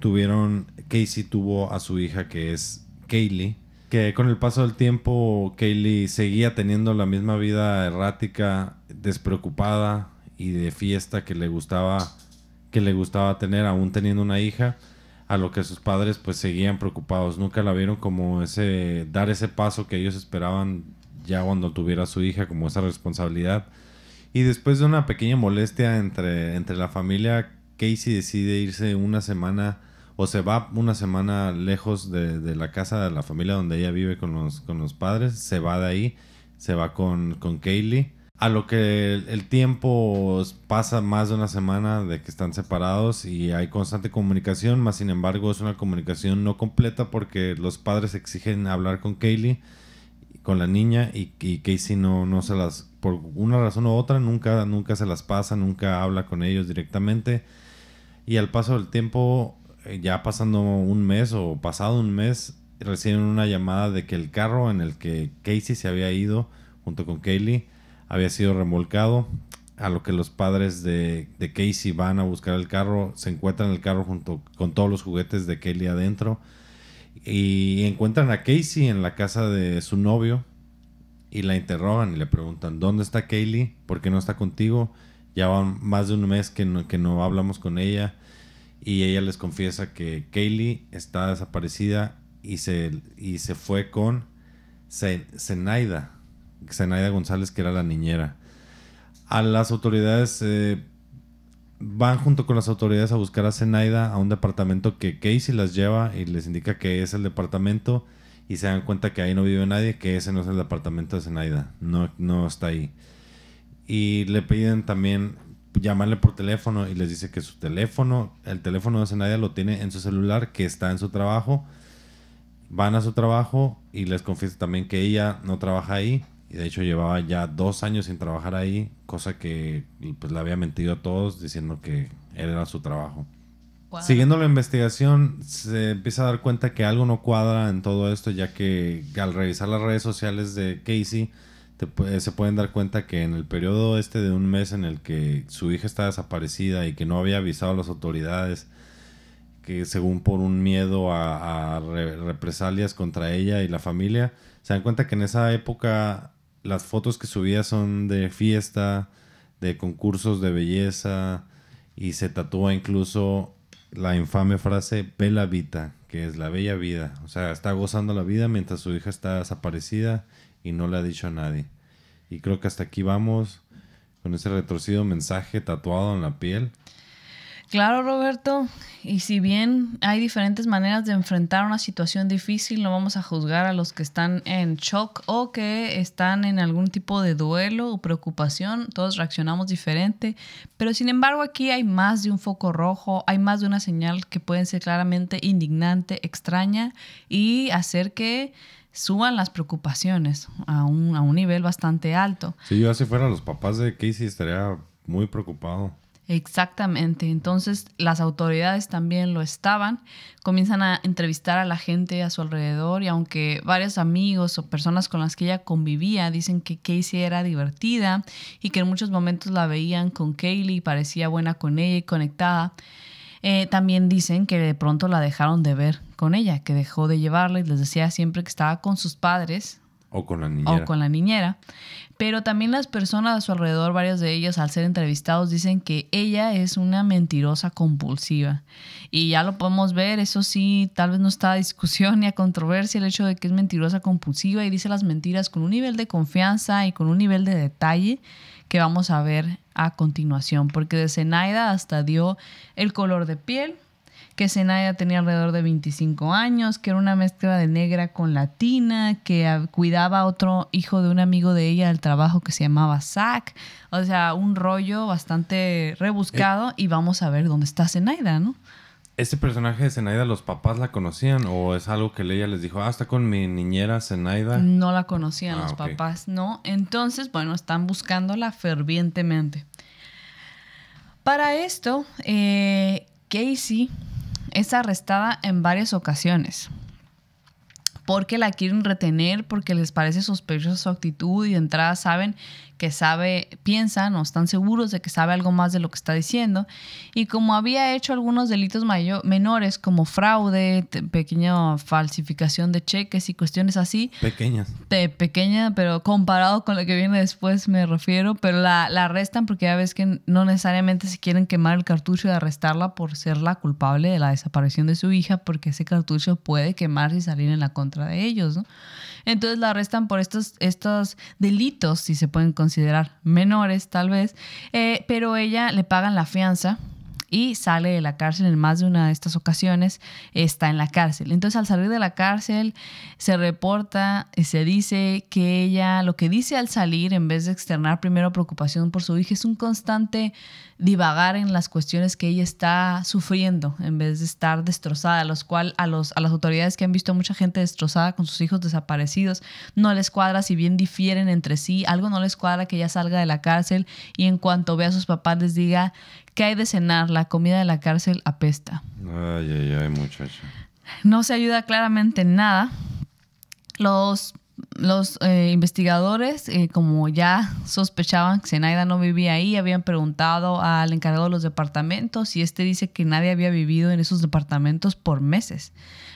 A: tuvieron, Casey tuvo a su hija que es Kaylee que con el paso del tiempo Kaylee seguía teniendo la misma vida errática, despreocupada y de fiesta que le gustaba que le gustaba tener aún teniendo una hija, a lo que sus padres pues seguían preocupados, nunca la vieron como ese dar ese paso que ellos esperaban ya cuando tuviera su hija como esa responsabilidad. Y después de una pequeña molestia entre, entre la familia, Casey decide irse una semana o se va una semana lejos de, la casa de la familia donde ella vive con los, con los padres, se va de ahí, se va con, con Kaylee. A lo que el, tiempo pasa más de una semana de que están separados y hay constante comunicación, más sin embargo es una comunicación no completa porque los padres exigen hablar con Kaylee, con la niña y, y Casey no, no se las, por una razón u otra, nunca, nunca se las pasa, nunca habla con ellos directamente. Y al paso del tiempo eh, ya pasando un mes o pasado un mes, reciben una llamada de que el carro en el que Casey se había ido junto con Kaylee había sido remolcado. A lo que los padres de, Casey van a buscar el carro, se encuentran el carro junto con todos los juguetes de Kaylee adentro y encuentran a Casey en la casa de su novio y la interrogan y le preguntan dónde está Kaylee, por qué no está contigo, ya van más de un mes que que no hablamos con ella, y ella les confiesa que Kaylee está desaparecida y se, y se fue con Zenaida, Zenaida González, que era la niñera. A las autoridades eh, van junto con las autoridades a buscar a Zenaida a un departamento que Casey las lleva y les indica que es el departamento y se dan cuenta que ahí no vive nadie, que ese no es el departamento de Zenaida, no, no está ahí. Y le piden también llamarle por teléfono y les dice que su teléfono, el teléfono de Zenaida lo tiene en su celular, que está en su trabajo. Van a su trabajo y les confiesa también que ella no trabaja ahí. Y de hecho llevaba ya dos años sin trabajar ahí, cosa que pues le había mentido a todos diciendo que era su trabajo. Siguiendo la investigación, se empieza a dar cuenta que algo no cuadra en todo esto, ya que al revisar las redes sociales de Casey, se pueden dar cuenta que en el periodo este de un mes en el que su hija está desaparecida y que no había avisado a las autoridades, que según por un miedo a, represalias contra ella y la familia, se dan cuenta que en esa época las fotos que subía son de fiesta, de concursos de belleza y se tatúa incluso la infame frase Bella Vita, que es la bella vida. O sea, está gozando la vida mientras su hija está desaparecida y no le ha dicho a nadie. Y creo que hasta aquí vamos con ese retorcido mensaje tatuado en la piel.
B: Claro, Roberto. Y si bien hay diferentes maneras de enfrentar una situación difícil, no vamos a juzgar a los que están en shock o que están en algún tipo de duelo o preocupación. Todos reaccionamos diferente. Pero sin embargo, aquí hay más de un foco rojo, hay más de una señal que pueden ser claramente indignante, extraña y hacer que suban las preocupaciones a un, a un nivel bastante alto.
A: Si yo así fuera los papás de Casey estaría muy preocupado.
B: Exactamente, entonces las autoridades también lo estaban, comienzan a entrevistar a la gente a su alrededor y aunque varios amigos o personas con las que ella convivía dicen que Casey era divertida y que en muchos momentos la veían con Kaylee y parecía buena con ella y conectada, eh, también dicen que de pronto la dejaron de ver con ella, que dejó de llevarla y les decía siempre que estaba con sus padres.
A: O con la niñera. O con
B: la niñera. Pero también las personas a su alrededor, varias de ellas al ser entrevistados, dicen que ella es una mentirosa compulsiva. Y ya lo podemos ver, eso sí, tal vez no está a discusión ni a controversia el hecho de que es mentirosa compulsiva y dice las mentiras con un nivel de confianza y con un nivel de detalle que vamos a ver a continuación, porque de Zenaida hasta dio el color de piel, que Zenaida tenía alrededor de 25 años, que era una mezcla de negra con latina, que cuidaba a otro hijo de un amigo de ella del trabajo que se llamaba Zack... O sea, un rollo bastante rebuscado eh, y vamos a ver dónde está Zenaida, ¿no?
A: ¿Este personaje de Zenaida los papás la conocían o es algo que ella les dijo, ah, está con mi niñera Zenaida? No
B: la conocían ah, los papás, ¿no? Entonces, bueno, están buscándola fervientemente. Para esto, eh, Casey es arrestada en varias ocasiones porque la quieren retener, porque les parece sospechosa su actitud y de entrada saben que sabe, piensan o están seguros de que sabe algo más de lo que está diciendo. Y como había hecho algunos delitos mayor, menores como fraude, pequeña falsificación de cheques y cuestiones así. Pequeñas. pequeña, pero comparado con lo que viene después me refiero, pero la, la arrestan porque ya ves que no necesariamente se quieren quemar el cartucho de arrestarla por ser la culpable de la desaparición de su hija, porque ese cartucho puede quemarse y salir en la contra de ellos, ¿no? Entonces la arrestan por estos, estos delitos, si se pueden considerar considerar menores tal vez, eh, pero ella le pagan la fianza y sale de la cárcel en más de una de estas ocasiones, está en la cárcel. Entonces al salir de la cárcel se reporta, y se dice que ella lo que dice al salir, en vez de externar primero preocupación por su hija, es un constante divagar en las cuestiones que ella está sufriendo en vez de estar destrozada, los cual a, los, a las autoridades que han visto a mucha gente destrozada con sus hijos desaparecidos, no les cuadra si bien difieren entre sí, algo no les cuadra que ella salga de la cárcel y en cuanto vea a sus papás les diga que hay de cenar, la comida de la cárcel apesta.
A: Ay, ay, ay, muchacho.
B: No se ayuda claramente en nada. Los los eh, investigadores, eh, como ya sospechaban que Zenaida no vivía ahí, habían preguntado al encargado de los departamentos y este dice que nadie había vivido en esos departamentos por meses.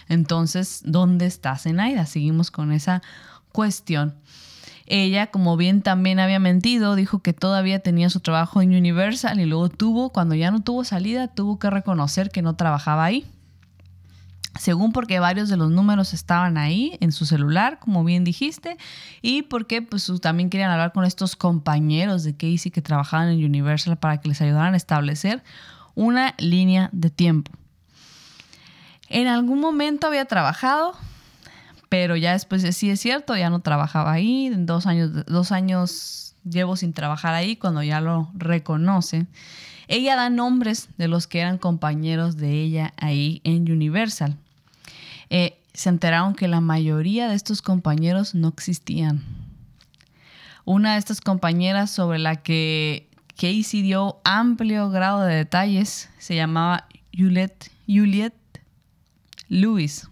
B: Entonces, ¿dónde está Zenaida? Seguimos con esa cuestión. Ella, como bien también había mentido, dijo que todavía tenía su trabajo en Universal y luego tuvo, cuando ya no tuvo salida, tuvo que reconocer que no trabajaba ahí según porque varios de los números estaban ahí en su celular, como bien dijiste, y porque pues también querían hablar con estos compañeros de Casey que trabajaban en Universal para que les ayudaran a establecer una línea de tiempo. En algún momento había trabajado, pero ya después sí es cierto, ya no trabajaba ahí, dos años, dos años llevo sin trabajar ahí cuando ya lo reconoce. Ella da nombres de los que eran compañeros de ella ahí en Universal. Eh, se enteraron que la mayoría de estos compañeros no existían. Una de estas compañeras sobre la que Casey dio amplio grado de detalles se llamaba Juliette, Juliet Lewis.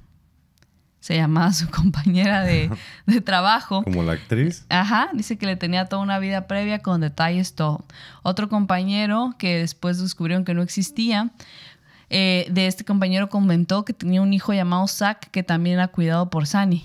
B: Se llamaba su compañera de, de trabajo.
A: ¿Como la actriz?
B: Ajá, dice que le tenía toda una vida previa con detalles todo. Otro compañero que después descubrieron que no existía eh, de este compañero comentó que tenía un hijo llamado Zack que también era cuidado por Sani,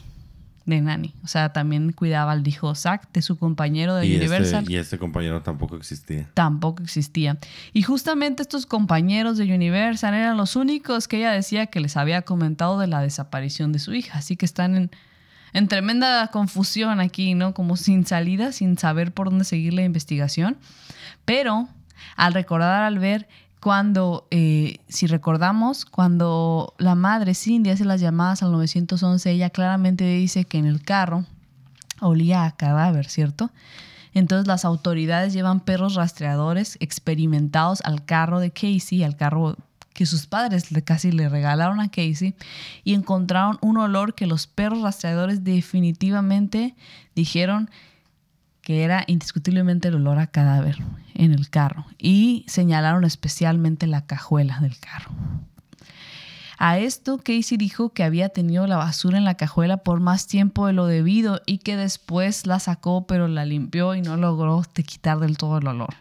B: de Nani. O sea, también cuidaba al hijo Zack de su compañero de este, Universal.
A: y este compañero tampoco existía.
B: Tampoco existía. Y justamente estos compañeros de Universal eran los únicos que ella decía que les había comentado de la desaparición de su hija. Así que están en en tremenda confusión aquí, ¿no? Como sin salida, sin saber por dónde seguir la investigación. Pero al recordar al ver cuando, eh, si recordamos, cuando la madre Cindy hace las llamadas al 911, ella claramente dice que en el carro olía a cadáver, ¿cierto? Entonces las autoridades llevan perros rastreadores experimentados al carro de Casey, al carro que sus padres casi le regalaron a Casey y encontraron un olor que los perros rastreadores definitivamente dijeron que era indiscutiblemente el olor a cadáver en el carro y señalaron especialmente la cajuela del carro. A esto, Casey dijo que había tenido la basura en la cajuela por más tiempo de lo debido y que después la sacó pero la limpió y no logró quitar del todo el olor.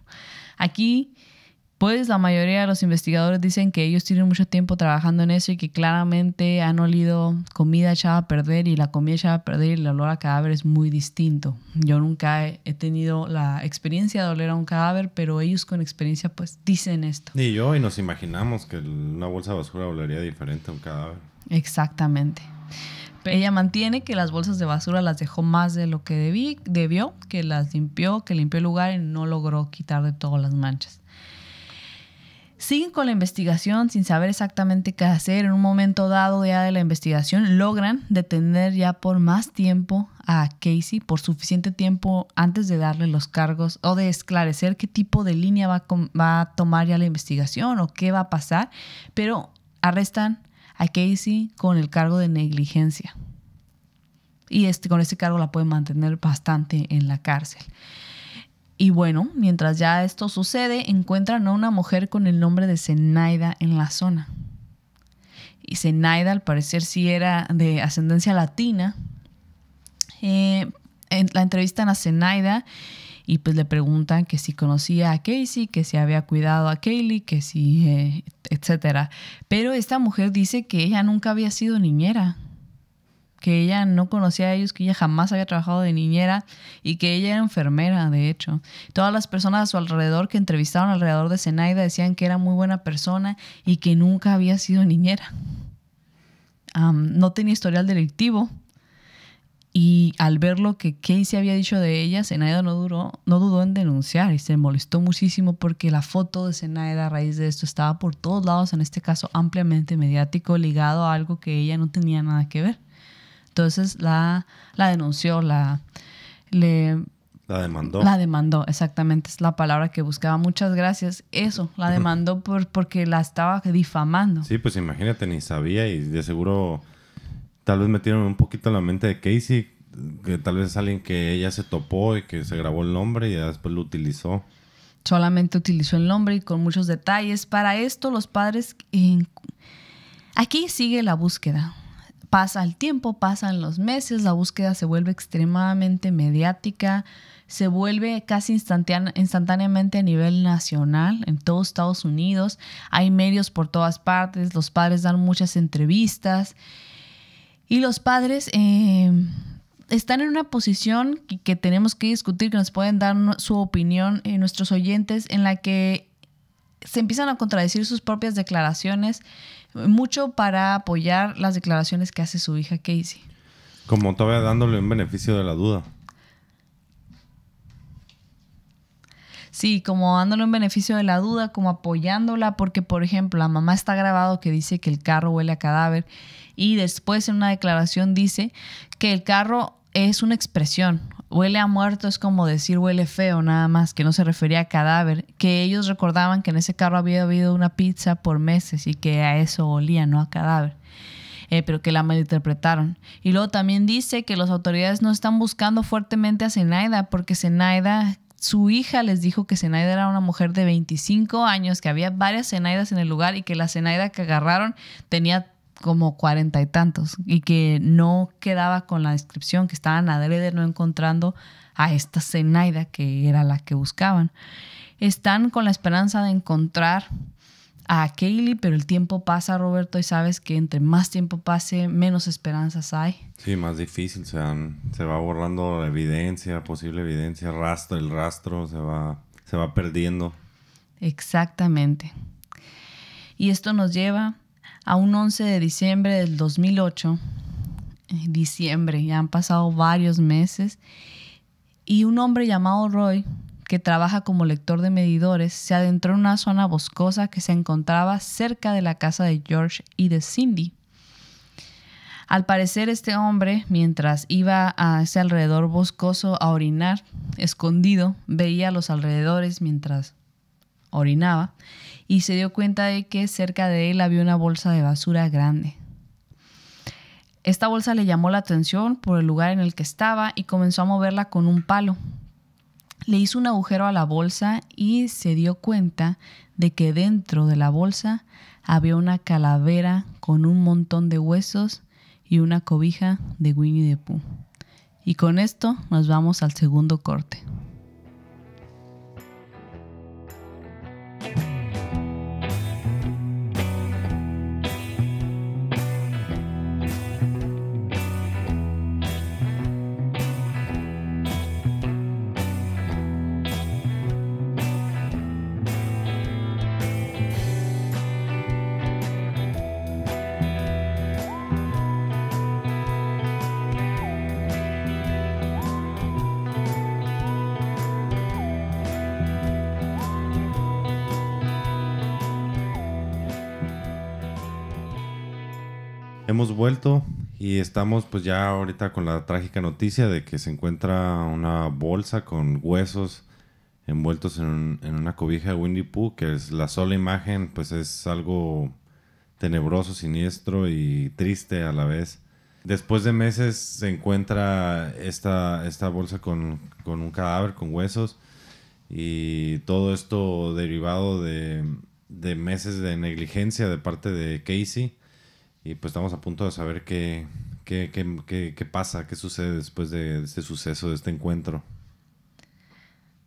B: Aquí pues la mayoría de los investigadores dicen que ellos tienen mucho tiempo trabajando en eso y que claramente han olido comida echada a perder y la comida echada a perder y el olor a cadáver es muy distinto. Yo nunca he, tenido la experiencia de oler a un cadáver, pero ellos con experiencia pues dicen esto.
A: Y yo, y nos imaginamos que una bolsa de basura olería diferente a un cadáver.
B: Exactamente. Ella mantiene que las bolsas de basura las dejó más de lo que debió, que las limpió, que limpió el lugar y no logró quitar de todas las manchas siguen con la investigación sin saber exactamente qué hacer. En un momento dado de la investigación, logran detener ya por más tiempo a Casey, por suficiente tiempo antes de darle los cargos o de esclarecer qué tipo de línea va a, va tomar ya la investigación o qué va a pasar, pero arrestan a Casey con el cargo de negligencia. Y este, con ese cargo la pueden mantener bastante en la cárcel. Y bueno, mientras ya esto sucede, encuentran a una mujer con el nombre de Zenaida en la zona. Y Zenaida al parecer sí era de ascendencia latina. Eh, la entrevistan a Zenaida y pues le preguntan que si conocía a Casey, que si había cuidado a Kaylee, que si, eh, etcétera. Pero esta mujer dice que ella nunca había sido niñera, que ella no conocía a ellos, que ella jamás había trabajado de niñera y que ella era enfermera, de hecho. Todas las personas a su alrededor que entrevistaron alrededor de Zenaida decían que era muy buena persona y que nunca había sido niñera. no tenía historial delictivo. Y al ver lo que Casey había dicho de ella, Zenaida no, duró, no dudó en denunciar y se molestó muchísimo porque la foto de Zenaida a raíz de esto estaba por todos lados, en este caso ampliamente mediático, ligado a algo que ella no tenía nada que ver. Entonces la, la denunció, la, le,
A: demandó. La
B: demandó, exactamente, es la palabra que buscaba. Muchas gracias. Eso, la demandó por, porque la estaba difamando.
A: Sí, pues imagínate, ni sabía y de seguro tal vez metieron un poquito en la mente de Casey, que tal vez es alguien que ella se topó y que se grabó el nombre y después lo utilizó.
B: Solamente utilizó el nombre y con muchos detalles. Para esto los padres... aquí sigue la búsqueda pasa el tiempo, pasan los meses, la búsqueda se vuelve extremadamente mediática, se vuelve casi instantáneamente a nivel nacional, en todos Estados Unidos, hay medios por todas partes, los padres dan muchas entrevistas y los padres... Eh, están en una posición que, tenemos que discutir, que nos pueden dar su opinión eh, nuestros oyentes, en la que se empiezan a contradecir sus propias declaraciones mucho para apoyar las declaraciones que hace su hija Casey.
A: Como todavía dándole un beneficio de la duda.
B: Sí, como dándole un beneficio de la duda, como apoyándola, porque por ejemplo, la mamá está grabado que dice que el carro huele a cadáver y después en una declaración dice que el carro es una expresión, Huele a muerto es como decir huele feo nada más, que no se refería a cadáver, que ellos recordaban que en ese carro había habido una pizza por meses y que a eso olía, no a cadáver. Eh, pero que la malinterpretaron. Y luego también dice que las autoridades no están buscando fuertemente a Zenaida porque Zenaida, su hija les dijo que Zenaida era una mujer de 25 años, que había varias Zenaidas en el lugar y que la Zenaida que agarraron tenía como cuarenta y tantos y que no quedaba con la descripción, que estaban adrede no encontrando a esta Cenaida que era la que buscaban. Están con la esperanza de encontrar a Kaylee, pero el tiempo pasa, Roberto, y sabes que entre más tiempo pase, menos esperanzas hay.
A: Sí, más difícil, se, se va borrando la evidencia, posible evidencia, rastro, el rastro se va, se va perdiendo.
B: Exactamente. Y esto nos lleva a un 11 de diciembre del 2008, eh, diciembre, ya han pasado varios meses, y un hombre llamado Roy, que trabaja como lector de medidores, se adentró en una zona boscosa que se encontraba cerca de la casa de George y de Cindy. Al parecer este hombre, mientras iba a ese alrededor boscoso a orinar, escondido, veía los alrededores mientras orinaba y se dio cuenta de que cerca de él había una bolsa de basura grande. Esta bolsa le llamó la atención por el lugar en el que estaba y comenzó a moverla con un palo. Le hizo un agujero a la bolsa y se dio cuenta de que dentro de la bolsa había una calavera con un montón de huesos y una cobija de Winnie de pu. Y con esto nos vamos al segundo corte.
A: vuelto y estamos pues ya ahorita con la trágica noticia de que se encuentra una bolsa con huesos envueltos en, una cobija de Windy Pooh, que es la sola imagen pues es algo tenebroso, siniestro y triste a la vez. Después de meses se encuentra esta, esta bolsa con, un cadáver, con huesos y todo esto derivado de meses de negligencia de parte de Casey y pues estamos a punto de saber qué, qué, pasa, qué sucede después de este suceso, de este encuentro.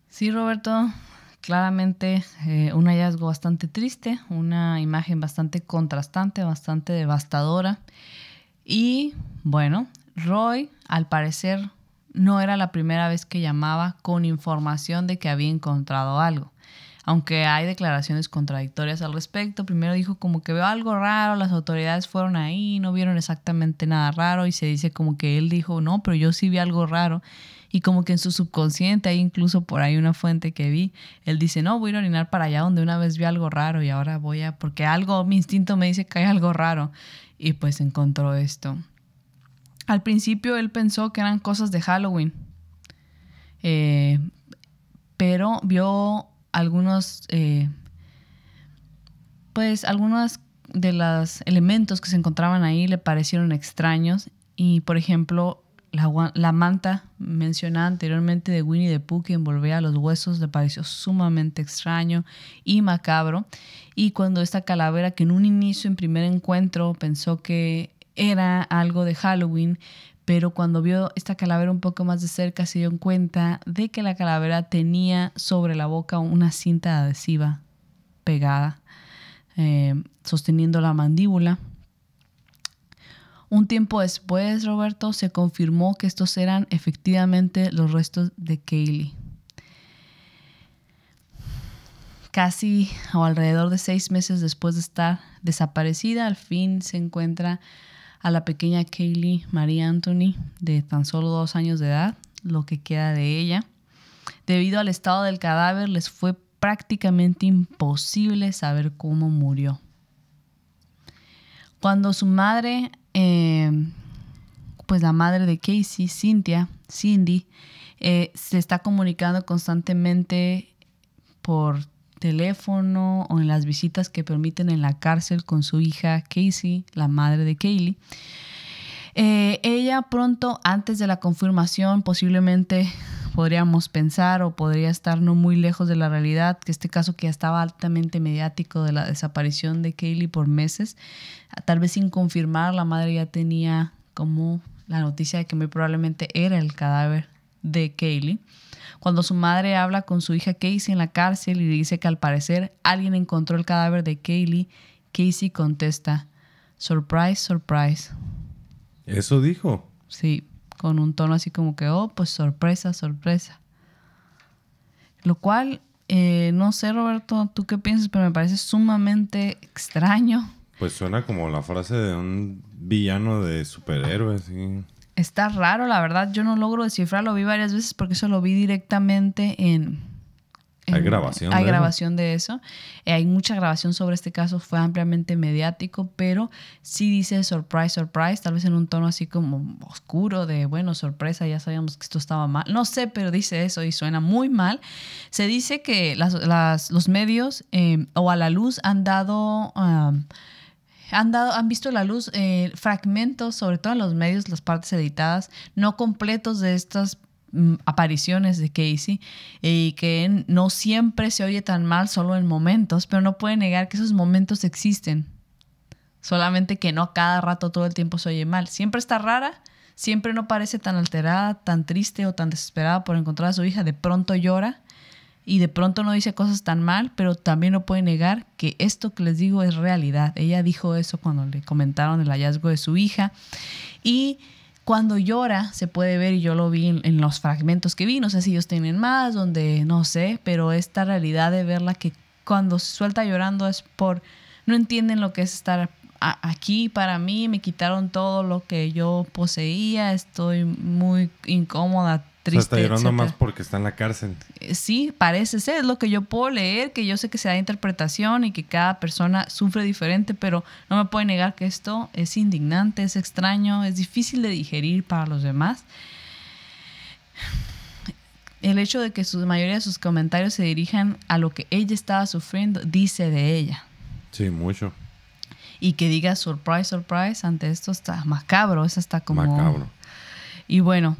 B: Sí, Roberto, claramente eh, un hallazgo bastante triste, una imagen bastante contrastante, bastante devastadora. Y bueno, Roy al parecer no era la primera vez que llamaba con información de que había encontrado algo aunque hay declaraciones contradictorias al respecto. Primero dijo como que veo algo raro, las autoridades fueron ahí, no vieron exactamente nada raro y se dice como que él dijo, no, pero yo sí vi algo raro. Y como que en su subconsciente, hay incluso por ahí una fuente que vi, él dice, no, voy a a orinar para allá donde una vez vi algo raro y ahora voy a, porque algo, mi instinto me dice que hay algo raro. Y pues encontró esto. Al principio él pensó que eran cosas de Halloween, eh, pero vio algunos, eh, pues algunos de los elementos que se encontraban ahí le parecieron extraños y por ejemplo la, manta mencionada anteriormente de Winnie the Pooh que envolvía los huesos le pareció sumamente extraño y macabro y cuando esta calavera que en un inicio en primer encuentro pensó que era algo de Halloween pero cuando vio esta calavera un poco más de cerca se dio cuenta de que la calavera tenía sobre la boca una cinta adhesiva pegada, eh, sosteniendo la mandíbula. Un tiempo después, Roberto, se confirmó que estos eran efectivamente los restos de Kaylee. Casi o alrededor de seis meses después de estar desaparecida, al fin se encuentra a la pequeña Kaylee Marie Anthony, de tan solo dos años de edad, lo que queda de ella. Debido al estado del cadáver, les fue prácticamente imposible saber cómo murió. Cuando su madre, eh, pues la madre de Casey, Cynthia, Cindy, eh, se está comunicando constantemente por teléfono o en las visitas que permiten en la cárcel con su hija Casey, la madre de Kaylee. Eh, ella pronto, antes de la confirmación, posiblemente podríamos pensar o podría estar no muy lejos de la realidad, que este caso que ya estaba altamente mediático de la desaparición de Kaylee por meses, tal vez sin confirmar, la madre ya tenía como la noticia de que muy probablemente era el cadáver de Kaylee. Cuando su madre habla con su hija Casey en la cárcel y le dice que al parecer alguien encontró el cadáver de Kaylee, Casey contesta, surprise, surprise.
A: ¿Eso dijo?
B: Sí, con un tono así como que, oh, pues sorpresa, sorpresa. Lo cual, eh, no sé, Roberto, tú qué piensas, pero me parece sumamente extraño.
A: Pues suena como la frase de un villano de superhéroes, sí
B: está raro, la verdad. Yo no logro descifrarlo. Vi varias veces porque eso lo vi directamente en.
A: hay grabación. Hay grabación
B: de eso. Eh, hay mucha grabación sobre este caso. Fue ampliamente mediático, pero sí dice surprise, surprise. Tal vez en un tono así como oscuro de, bueno, sorpresa, ya sabíamos que esto estaba mal. No sé, pero dice eso y suena muy mal. Se dice que las, los medios eh, o a la luz han dado. Ah, han, dado, han visto la luz eh, fragmentos, sobre todo en los medios, las partes editadas, no completos de estas mm, apariciones de Casey y que no siempre se oye tan mal, solo en momentos, pero no puede negar que esos momentos existen. Solamente que no a cada rato todo el tiempo se oye mal. Siempre está rara, siempre no parece tan alterada, tan triste o tan desesperada por encontrar a su hija. De pronto llora y de pronto no dice cosas tan mal, pero también no puede negar que esto que les digo es realidad. Ella dijo eso cuando le comentaron el hallazgo de su hija y cuando llora se puede ver, y yo lo vi en, los fragmentos que vi, no sé si ellos tienen más, donde no sé, pero esta realidad de verla que cuando se suelta llorando es por, no entienden lo que es estar aquí para mí, me quitaron todo lo que yo poseía, estoy muy incómoda está llorando más
A: porque está en la cárcel.
B: Eh, sí, parece ser, es lo que yo puedo leer, que yo sé que se da interpretación y que cada persona sufre diferente, pero no me puede negar que esto es indignante, es extraño, es difícil de digerir para los demás. El hecho de que su mayoría de sus comentarios se dirijan a lo que ella estaba sufriendo, dice de ella.
A: Sí, mucho.
B: Y que diga surprise, surprise, ante esto está macabro, eso está como... Macabro. Y bueno,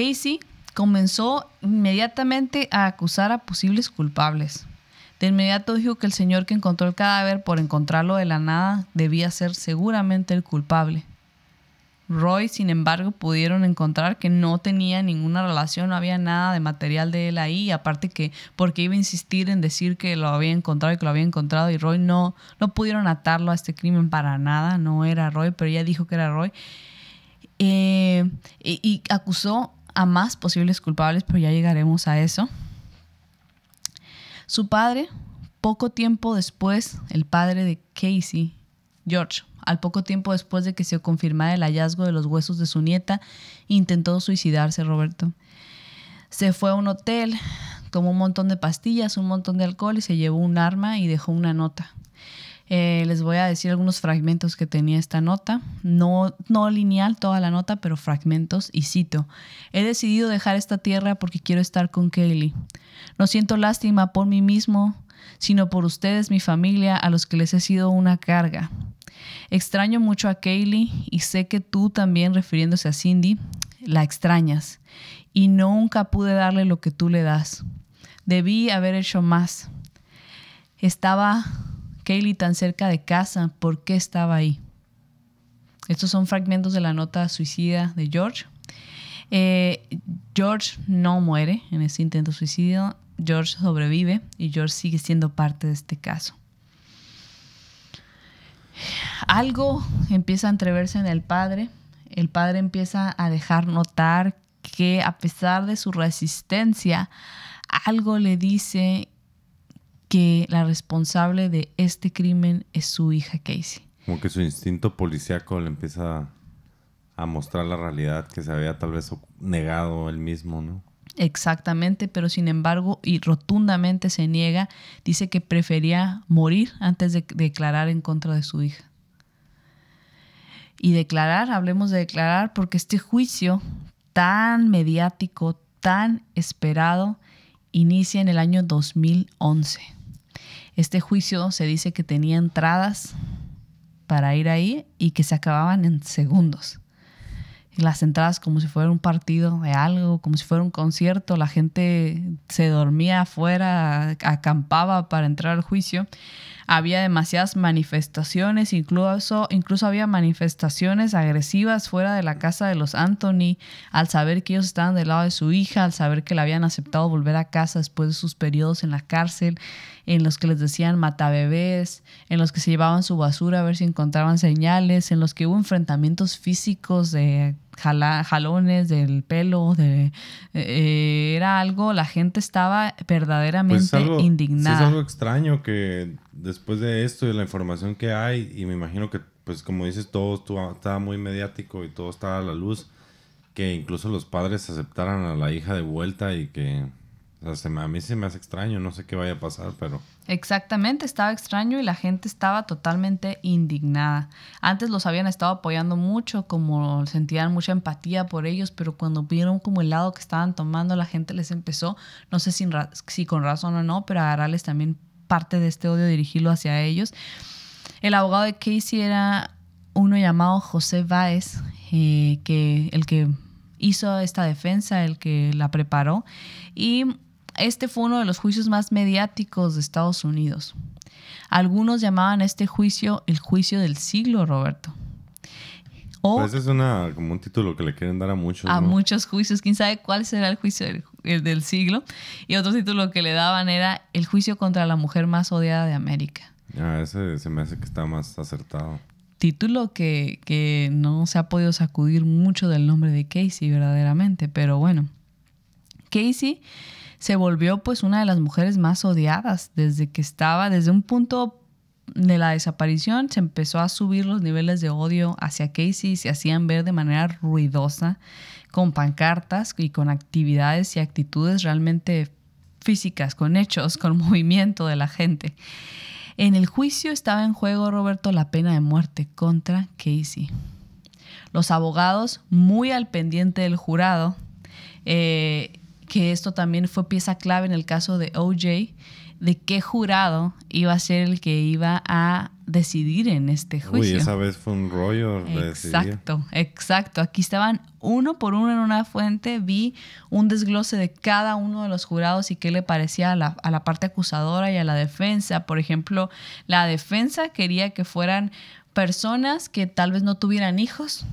B: Casey comenzó inmediatamente a acusar a posibles culpables. De inmediato dijo que el señor que encontró el cadáver por encontrarlo de la nada debía ser seguramente el culpable. Roy, sin embargo, pudieron encontrar que no tenía ninguna relación, no había nada de material de él ahí, aparte que porque iba a insistir en decir que lo había encontrado y que lo había encontrado y Roy no, no pudieron atarlo a este crimen para nada, no era Roy, pero ella dijo que era Roy. Eh, y acusó a más posibles culpables, pero ya llegaremos a eso. Su padre, poco tiempo después, el padre de Casey, George, al poco tiempo después de que se confirmara el hallazgo de los huesos de su nieta, intentó suicidarse Roberto. Se fue a un hotel, tomó un montón de pastillas, un montón de alcohol y se llevó un arma y dejó una nota. Eh, les voy a decir algunos fragmentos que tenía esta nota. No, no lineal toda la nota, pero fragmentos y cito. He decidido dejar esta tierra porque quiero estar con Kaylee. No siento lástima por mí mismo, sino por ustedes, mi familia, a los que les he sido una carga. Extraño mucho a Kaylee y sé que tú también, refiriéndose a Cindy, la extrañas y nunca pude darle lo que tú le das. Debí haber hecho más. Estaba Kaylee tan cerca de casa? ¿Por qué estaba ahí? Estos son fragmentos de la nota suicida de George. Eh, George no muere en ese intento suicidio. George sobrevive y George sigue siendo parte de este caso. Algo empieza a entreverse en el padre. El padre empieza a dejar notar que a pesar de su resistencia, algo le dice que la responsable de este crimen es su hija Casey.
A: Como que su instinto policíaco le empieza a mostrar la realidad que se había tal vez negado él mismo, ¿no?
B: Exactamente, pero sin embargo, y rotundamente se niega, dice que prefería morir antes de declarar en contra de su hija. Y declarar, hablemos de declarar, porque este juicio tan mediático, tan esperado, inicia en el año 2011. Este juicio se dice que tenía entradas para ir ahí y que se acababan en segundos. Las entradas como si fuera un partido de algo, como si fuera un concierto, la gente se dormía afuera, acampaba para entrar al juicio había demasiadas manifestaciones, incluso, incluso había manifestaciones agresivas fuera de la casa de los Anthony al saber que ellos estaban del lado de su hija, al saber que la habían aceptado volver a casa después de sus periodos en la cárcel, en los que les decían matabebés, en los que se llevaban su basura a ver si encontraban señales, en los que hubo enfrentamientos físicos de jalones del pelo, de, eh, eh, era algo, la gente estaba verdaderamente pues indignada. es algo
A: extraño que después de esto y la información que hay, y me imagino que, pues como dices, todo estaba muy mediático y todo estaba a la luz, que incluso los padres aceptaran a la hija de vuelta y que o sea, a mí se me hace extraño, no sé qué vaya a pasar, pero...
B: Exactamente, estaba extraño y la gente estaba totalmente indignada. Antes los habían estado apoyando mucho, como sentían mucha empatía por ellos, pero cuando vieron como el lado que estaban tomando, la gente les empezó, no sé si, con razón o no, pero agarrarles también parte de este odio, dirigirlo hacia ellos. El abogado de Casey era uno llamado José Báez, eh, que el que hizo esta defensa, el que la preparó. Y este fue uno de los juicios más mediáticos de Estados Unidos. Algunos llamaban a este juicio el juicio del siglo, Roberto.
A: O, es como un título que le quieren dar a muchos. A
B: muchos juicios. ¿Quién sabe cuál será el juicio del, siglo? Y otro título que le daban era El juicio contra la mujer más odiada de América.
A: Ah, ese se me hace que está más acertado.
B: Título que, que no se ha podido sacudir mucho del nombre de Casey verdaderamente, pero bueno. Casey se volvió pues una de las mujeres más odiadas desde que estaba, desde un punto de la desaparición se empezó a subir los niveles de odio hacia Casey, se hacían ver de manera ruidosa, con pancartas y con actividades y actitudes realmente físicas, con hechos, con movimiento de la gente. En el juicio estaba en juego, Roberto, la pena de muerte contra Casey. Los abogados, muy al pendiente del jurado, eh, que esto también fue pieza clave en el caso de OJ, de qué jurado iba a ser el que iba a decidir en este juicio. Uy, esa
A: vez fue un rollo. Exacto,
B: decidir. exacto. Aquí estaban uno por uno en una fuente, vi un desglose de cada uno de los jurados y qué le parecía a la, a la parte acusadora y a la defensa. Por ejemplo, la defensa quería que fueran personas que tal vez no tuvieran hijos,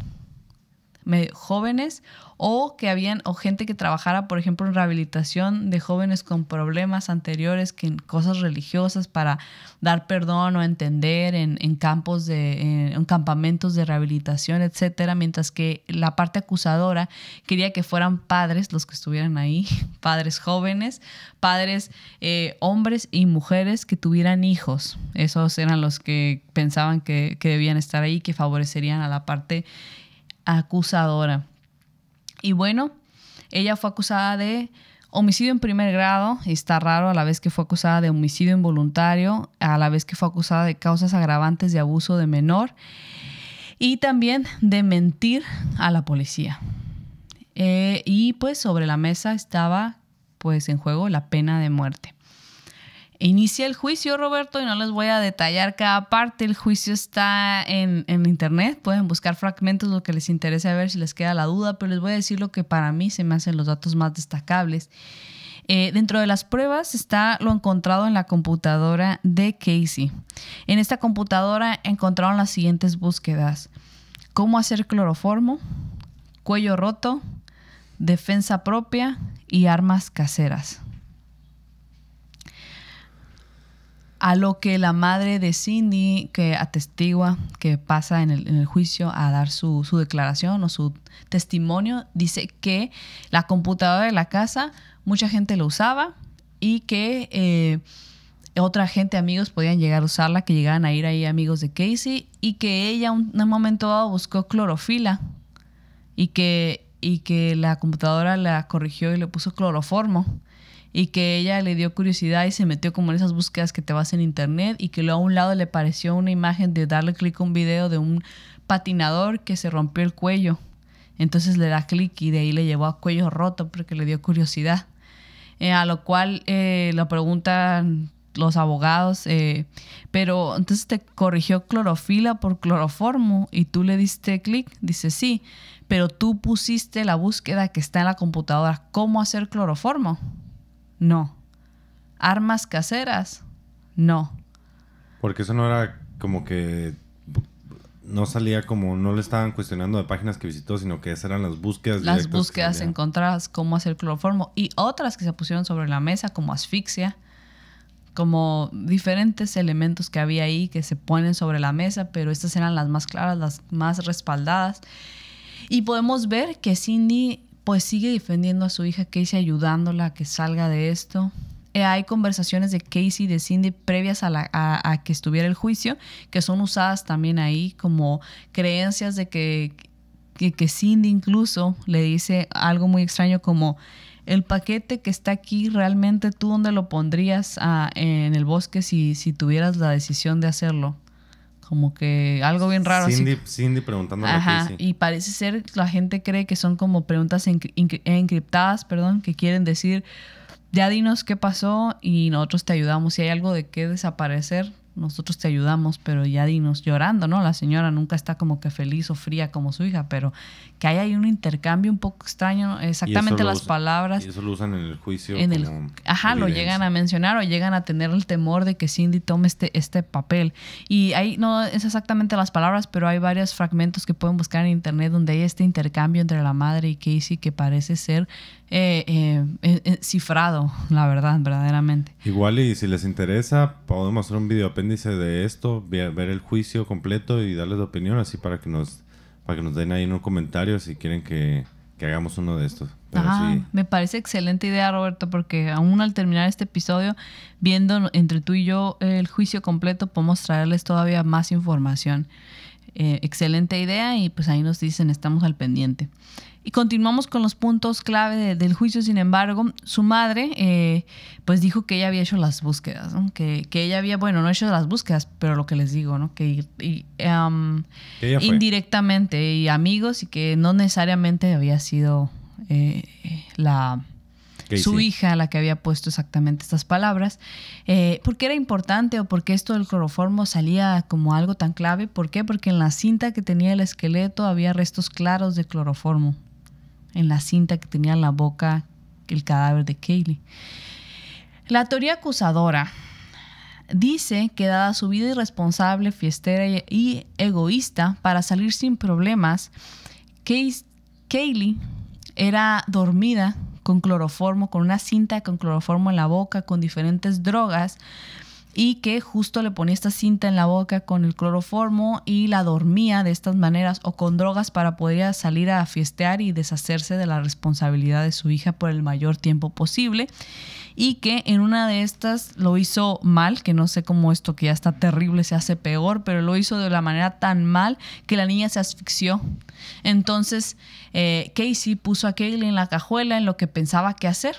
B: jóvenes o que habían o gente que trabajara, por ejemplo, en rehabilitación de jóvenes con problemas anteriores, que en cosas religiosas para dar perdón o entender en, campos de eh, campamentos de rehabilitación, etcétera, mientras que la parte acusadora quería que fueran padres los que estuvieran ahí, padres jóvenes, padres eh, hombres y mujeres que tuvieran hijos. Esos eran los que pensaban que debían estar ahí, que favorecerían a la parte acusadora. Y bueno, ella fue acusada de homicidio en primer grado, está raro, a la vez que fue acusada de homicidio involuntario, a la vez que fue acusada de causas agravantes de abuso de menor y también de mentir a la policía. Eh, y pues sobre la mesa estaba pues en juego la pena de muerte. Inicia el juicio, Roberto, y no les voy a detallar cada parte. El juicio está en, internet. Pueden buscar fragmentos, lo que les interese a ver si les queda la duda, pero les voy a decir lo que para mí se me hacen los datos más destacables. Eh, dentro de las pruebas está lo encontrado en la computadora de Casey. En esta computadora encontraron las siguientes búsquedas. Cómo hacer cloroformo, cuello roto, defensa propia y armas caseras. A lo que la madre de Cindy, que atestigua, que pasa en el, juicio a dar su, declaración o su testimonio, dice que la computadora de la casa mucha gente lo usaba y que eh, otra gente, amigos, podían llegar a usarla, que llegaban a ir ahí amigos de Casey y que ella en un, momento dado buscó clorofila y que, y que la computadora la corrigió y le puso cloroformo y que ella le dio curiosidad y se metió como en esas búsquedas que te vas en internet y que luego a un lado le pareció una imagen de darle clic a un video de un patinador que se rompió el cuello. Entonces le da clic y de ahí le llevó a cuello roto porque le dio curiosidad. Eh, a lo cual eh, lo preguntan los abogados, eh, pero entonces te corrigió clorofila por cloroformo y tú le diste clic, dice sí, pero tú pusiste la búsqueda que está en la computadora, ¿cómo hacer cloroformo? No. Armas caseras, no.
A: Porque eso no era como que no salía como, no le estaban cuestionando de páginas que visitó, sino que esas eran las búsquedas. Las búsquedas
B: encontradas, cómo hacer cloroformo y otras que se pusieron sobre la mesa, como asfixia, como diferentes elementos que había ahí que se ponen sobre la mesa, pero estas eran las más claras, las más respaldadas. Y podemos ver que Cindy pues sigue defendiendo a su hija Casey, ayudándola a que salga de esto. Eh, hay conversaciones de Casey y de Cindy previas a, la, a, que estuviera el juicio, que son usadas también ahí como creencias de que que, Cindy incluso le dice algo muy extraño como el paquete que está aquí, realmente tú dónde lo pondrías ah, en el bosque si, si tuvieras la decisión de hacerlo como que algo bien raro. Cindy, así.
A: Cindy Ajá,
B: y parece ser, la gente cree que son como preguntas encriptadas, perdón, que quieren decir, ya dinos qué pasó y nosotros te ayudamos. Si hay algo de qué desaparecer, nosotros te ayudamos, pero ya dinos llorando, ¿no? La señora nunca está como que feliz o fría como su hija, pero que hay ahí un intercambio un poco extraño, exactamente las palabras. Y eso
A: lo usan en el juicio. ajá, lo llegan a
B: mencionar o llegan a tener el temor de que Cindy tome este, este papel. Y ahí no es exactamente las palabras, pero hay varios fragmentos que pueden buscar en internet donde hay este intercambio entre la madre y Casey que parece ser eh, eh, eh, cifrado, la verdad, verdaderamente.
A: Igual y si les interesa, podemos hacer un video apéndice de esto, ver el juicio completo y darles la opinión así para que nos para que nos den ahí en un comentario si quieren que, hagamos uno de estos. Ah,
B: me parece excelente idea, Roberto, porque aún al terminar este episodio, viendo entre tú y yo el juicio completo, podemos traerles todavía más información. Eh, excelente idea y pues ahí nos dicen, estamos al pendiente. Y continuamos con los puntos clave del juicio, sin embargo, su madre eh, pues dijo que ella había hecho las búsquedas, que, que, ella había, bueno, no hecho las búsquedas, pero lo que les digo, ¿no? que y, indirectamente y amigos y que no necesariamente había sido eh, la su hija la que había puesto exactamente estas palabras. Eh, ¿Por qué era importante o por qué esto del cloroformo salía como algo tan clave? ¿Por qué? Porque en la cinta que tenía el esqueleto había restos claros de cloroformo en la cinta que tenía en la boca el cadáver de Kaylee. La teoría acusadora dice que dada su vida irresponsable, fiestera y egoísta para salir sin problemas, Kaylee era dormida con cloroformo, con una cinta con cloroformo en la boca, con diferentes drogas y que justo le ponía esta cinta en la boca con el cloroformo y la dormía de estas maneras o con drogas para poder salir a fiestear y deshacerse de la responsabilidad de su hija por el mayor tiempo posible y que en una de estas lo hizo mal, que no sé cómo esto que ya está terrible se hace peor, pero lo hizo de la manera tan mal que la niña se asfixió. Entonces, eh, Casey puso a Kaylee en la cajuela en lo que pensaba que hacer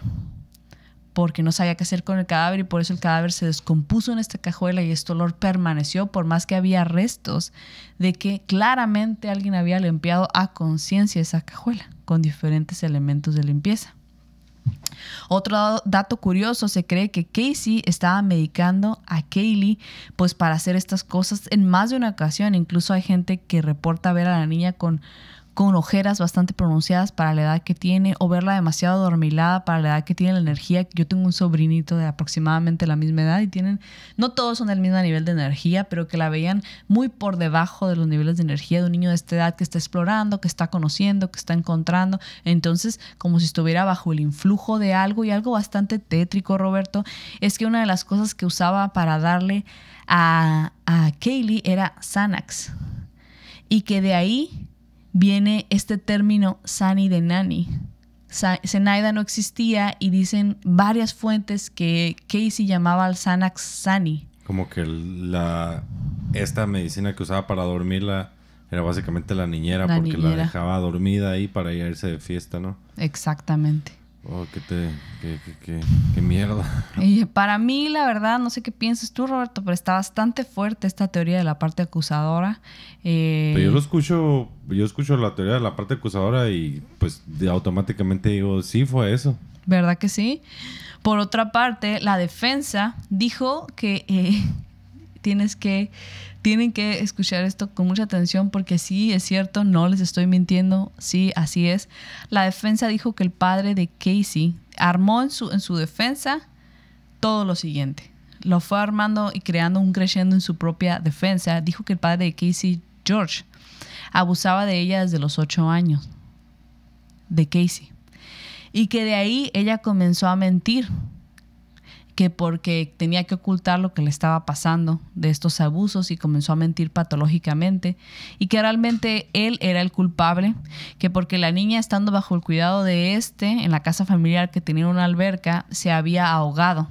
B: porque no sabía qué hacer con el cadáver y por eso el cadáver se descompuso en esta cajuela y este olor permaneció por más que había restos de que claramente alguien había limpiado a conciencia esa cajuela con diferentes elementos de limpieza. Otro dato curioso, se cree que Casey estaba medicando a Kaylee pues para hacer estas cosas en más de una ocasión. Incluso hay gente que reporta ver a la niña con con ojeras bastante pronunciadas para la edad que tiene o verla demasiado dormilada para la edad que tiene la energía. Yo tengo un sobrinito de aproximadamente la misma edad y tienen, no todos son del mismo nivel de energía, pero que la veían muy por debajo de los niveles de energía de un niño de esta edad que está explorando, que está conociendo, que está encontrando. Entonces, como si estuviera bajo el influjo de algo y algo bastante tétrico, Roberto, es que una de las cosas que usaba para darle a, a Kaylee era Xanax. Y que de ahí viene este término Sani de Nani. Zenaida no existía y dicen varias fuentes que Casey llamaba al Sanax Sani.
A: Como que la, esta medicina que usaba para dormirla era básicamente la niñera porque la dejaba dormida ahí para irse de fiesta, ¿no?
B: Exactamente.
A: Oh, qué, te, qué, mierda.
B: Y para mí, la verdad, no sé qué piensas tú, Roberto, pero está bastante fuerte esta teoría de la parte acusadora. Eh, yo lo
A: escucho, yo escucho la teoría de la parte acusadora y pues automáticamente digo, sí fue eso.
B: ¿Verdad que sí? Por otra parte, la defensa dijo que eh, tienes que tienen que escuchar esto con mucha atención porque sí, es cierto, no les estoy mintiendo, sí, así es. La defensa dijo que el padre de Casey armó en su, en su defensa todo lo siguiente. Lo fue armando y creando un creyendo en su propia defensa. Dijo que el padre de Casey, George, abusaba de ella desde los ocho años, de Casey. Y que de ahí ella comenzó a mentir que porque tenía que ocultar lo que le estaba pasando de estos abusos y comenzó a mentir patológicamente y que realmente él era el culpable, que porque la niña estando bajo el cuidado de este en la casa familiar que tenía una alberca se había ahogado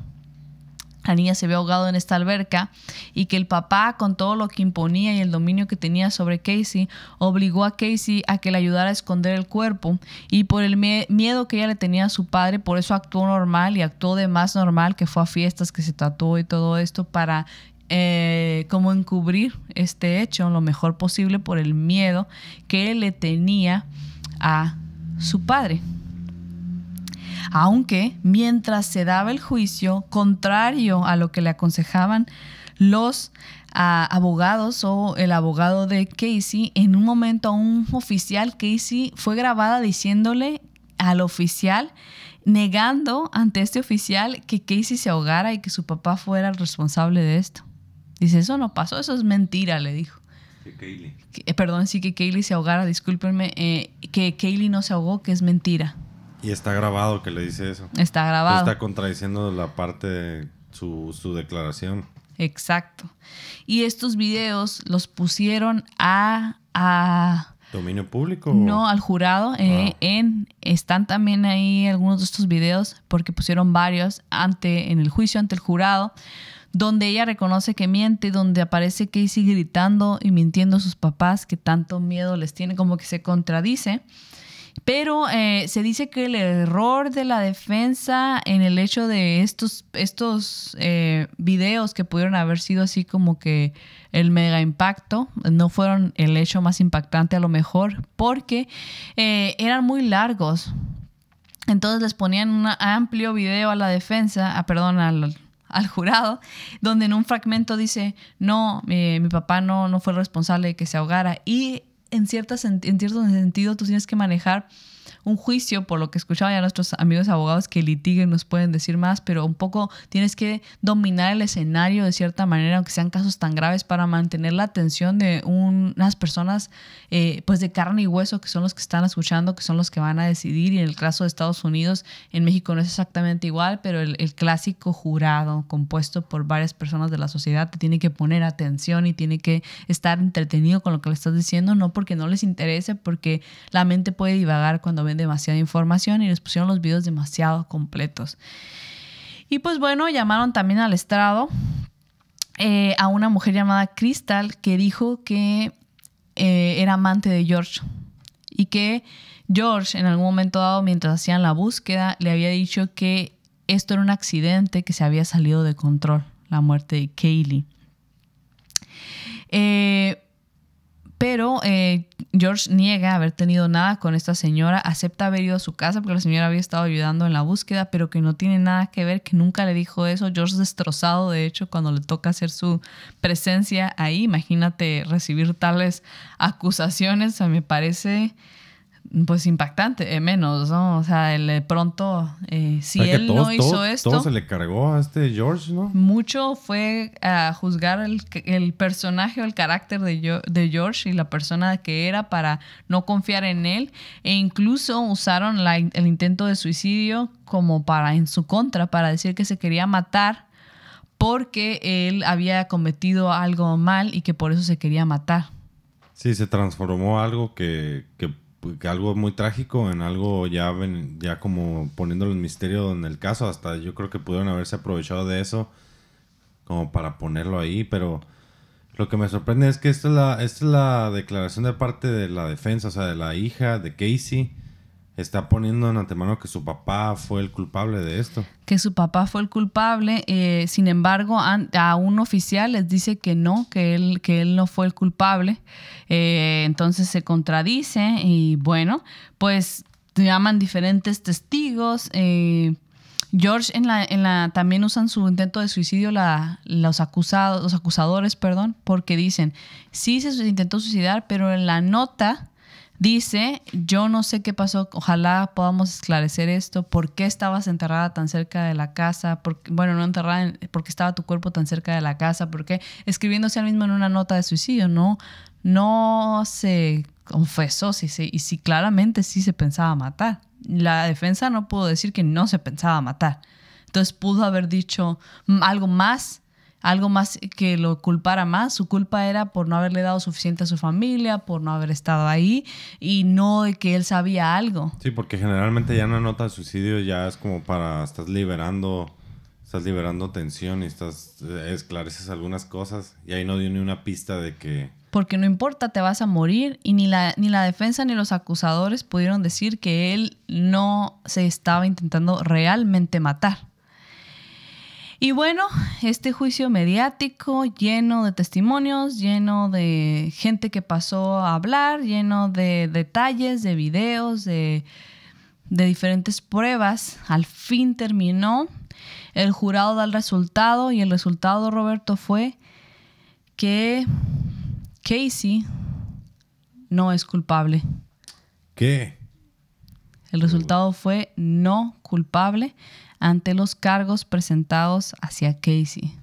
B: la niña se había ahogado en esta alberca y que el papá, con todo lo que imponía y el dominio que tenía sobre Casey, obligó a Casey a que le ayudara a esconder el cuerpo y por el miedo que ella le tenía a su padre, por eso actuó normal y actuó de más normal, que fue a fiestas, que se tatuó y todo esto para eh, como encubrir este hecho lo mejor posible por el miedo que él le tenía a su padre aunque mientras se daba el juicio, contrario a lo que le aconsejaban los ah, abogados o el abogado de Casey, en un momento un oficial, Casey fue grabada diciéndole al oficial, negando ante este oficial que Casey se ahogara y que su papá fuera el responsable de esto. Dice, eso no pasó, eso es mentira, le dijo.
A: Eh,
B: perdón, sí, que Kaylee se ahogara, discúlpenme, eh, que Kaylee no se ahogó, que es mentira.
A: Y está grabado que le dice eso. Está grabado. está contradiciendo la parte de su, su declaración.
B: Exacto. Y estos videos los pusieron a, a
A: ¿Dominio público? No, al
B: jurado. Eh, en, están también ahí algunos de estos videos, porque pusieron varios ante, en el juicio ante el jurado, donde ella reconoce que miente, donde aparece Casey gritando y mintiendo a sus papás que tanto miedo les tiene, como que se contradice. Pero eh, se dice que el error de la defensa en el hecho de estos, estos eh, videos que pudieron haber sido así como que el mega impacto, no fueron el hecho más impactante a lo mejor, porque eh, eran muy largos. Entonces les ponían un amplio video a la defensa, a, ah, perdón, al, jurado, donde en un fragmento dice, no, mi, papá no, no fue el responsable de que se ahogara. Y en, ciertas, en cierto sentido tú tienes que manejar un juicio, por lo que escuchaba ya nuestros amigos abogados que litiguen nos pueden decir más, pero un poco tienes que dominar el escenario de cierta manera, aunque sean casos tan graves, para mantener la atención de unas personas eh, pues de carne y hueso que son los que están escuchando, que son los que van a decidir. Y en el caso de Estados Unidos, en México no es exactamente igual, pero el, el clásico jurado compuesto por varias personas de la sociedad te tiene que poner atención y tiene que estar entretenido con lo que le estás diciendo, no porque no les interese, porque la mente puede divagar cuando ven demasiada información y les pusieron los videos demasiado completos. Y pues bueno, llamaron también al estrado eh, a una mujer llamada Crystal que dijo que eh, era amante de George y que George en algún momento dado, mientras hacían la búsqueda, le había dicho que esto era un accidente que se había salido de control, la muerte de Kaylee. Eh, pero eh, George niega haber tenido nada con esta señora, acepta haber ido a su casa porque la señora había estado ayudando en la búsqueda, pero que no tiene nada que ver, que nunca le dijo eso. George destrozado, de hecho, cuando le toca hacer su presencia ahí, imagínate recibir tales acusaciones, o sea, me parece pues impactante, eh, menos, ¿no? O sea, el, eh, pronto, eh, si él no hizo esto... Todo se
A: le cargó a este George, ¿no?
B: Mucho fue a juzgar el, personaje o el carácter de, de George y la persona que era para no confiar en él. E incluso usaron el intento de suicidio como para en su contra, para decir que se quería matar porque él había cometido algo mal y que por eso se quería matar.
A: Sí, se transformó algo que pues, algo muy trágico en algo ya, ya como poniéndolo en misterio en el caso. Hasta yo creo que pudieron haberse aprovechado de eso como para ponerlo ahí, pero lo que me sorprende es que esta es la, esta es la declaración de parte de la defensa, o sea, de la hija de Casey está poniendo en antemano que su papá fue el culpable de esto.
B: Que su papá fue el culpable, eh, sin embargo, a un oficial les dice que no, que él, que él no fue el culpable. Eh, entonces se contradice y bueno, pues llaman diferentes testigos. Eh, George en la, en la, también usan su intento de suicidio la, los, acusados, los acusadores, perdón, porque dicen, sí se intentó suicidar, pero en la nota Dice, yo no sé qué pasó, ojalá podamos esclarecer esto, por qué estabas enterrada tan cerca de la casa, bueno, no enterrada, por estaba tu cuerpo tan cerca de la casa, por qué escribiéndose al mismo en una nota de suicidio, no, no se confesó si y si claramente sí se pensaba matar. La defensa no pudo decir que no se pensaba matar. Entonces pudo haber dicho algo más algo más que lo culpara más. Su culpa era por no haberle dado suficiente a su familia, por no haber estado ahí y no de que él sabía algo.
A: Sí, porque generalmente ya una nota de suicidio ya es como para, estás liberando, estás liberando tensión y estás, esclareces algunas cosas y ahí no dio ni una pista de que...
B: Porque no importa, te vas a morir y ni la, ni la defensa ni los acusadores pudieron decir que él no se estaba intentando realmente matar. Y bueno, este juicio mediático lleno de testimonios, lleno de gente que pasó a hablar, lleno de detalles, de videos, de, diferentes pruebas, al fin terminó. El jurado da el resultado y el resultado, Roberto, fue que Casey no es culpable. ¿Qué? El resultado fue no culpable ante los cargos presentados hacia Casey.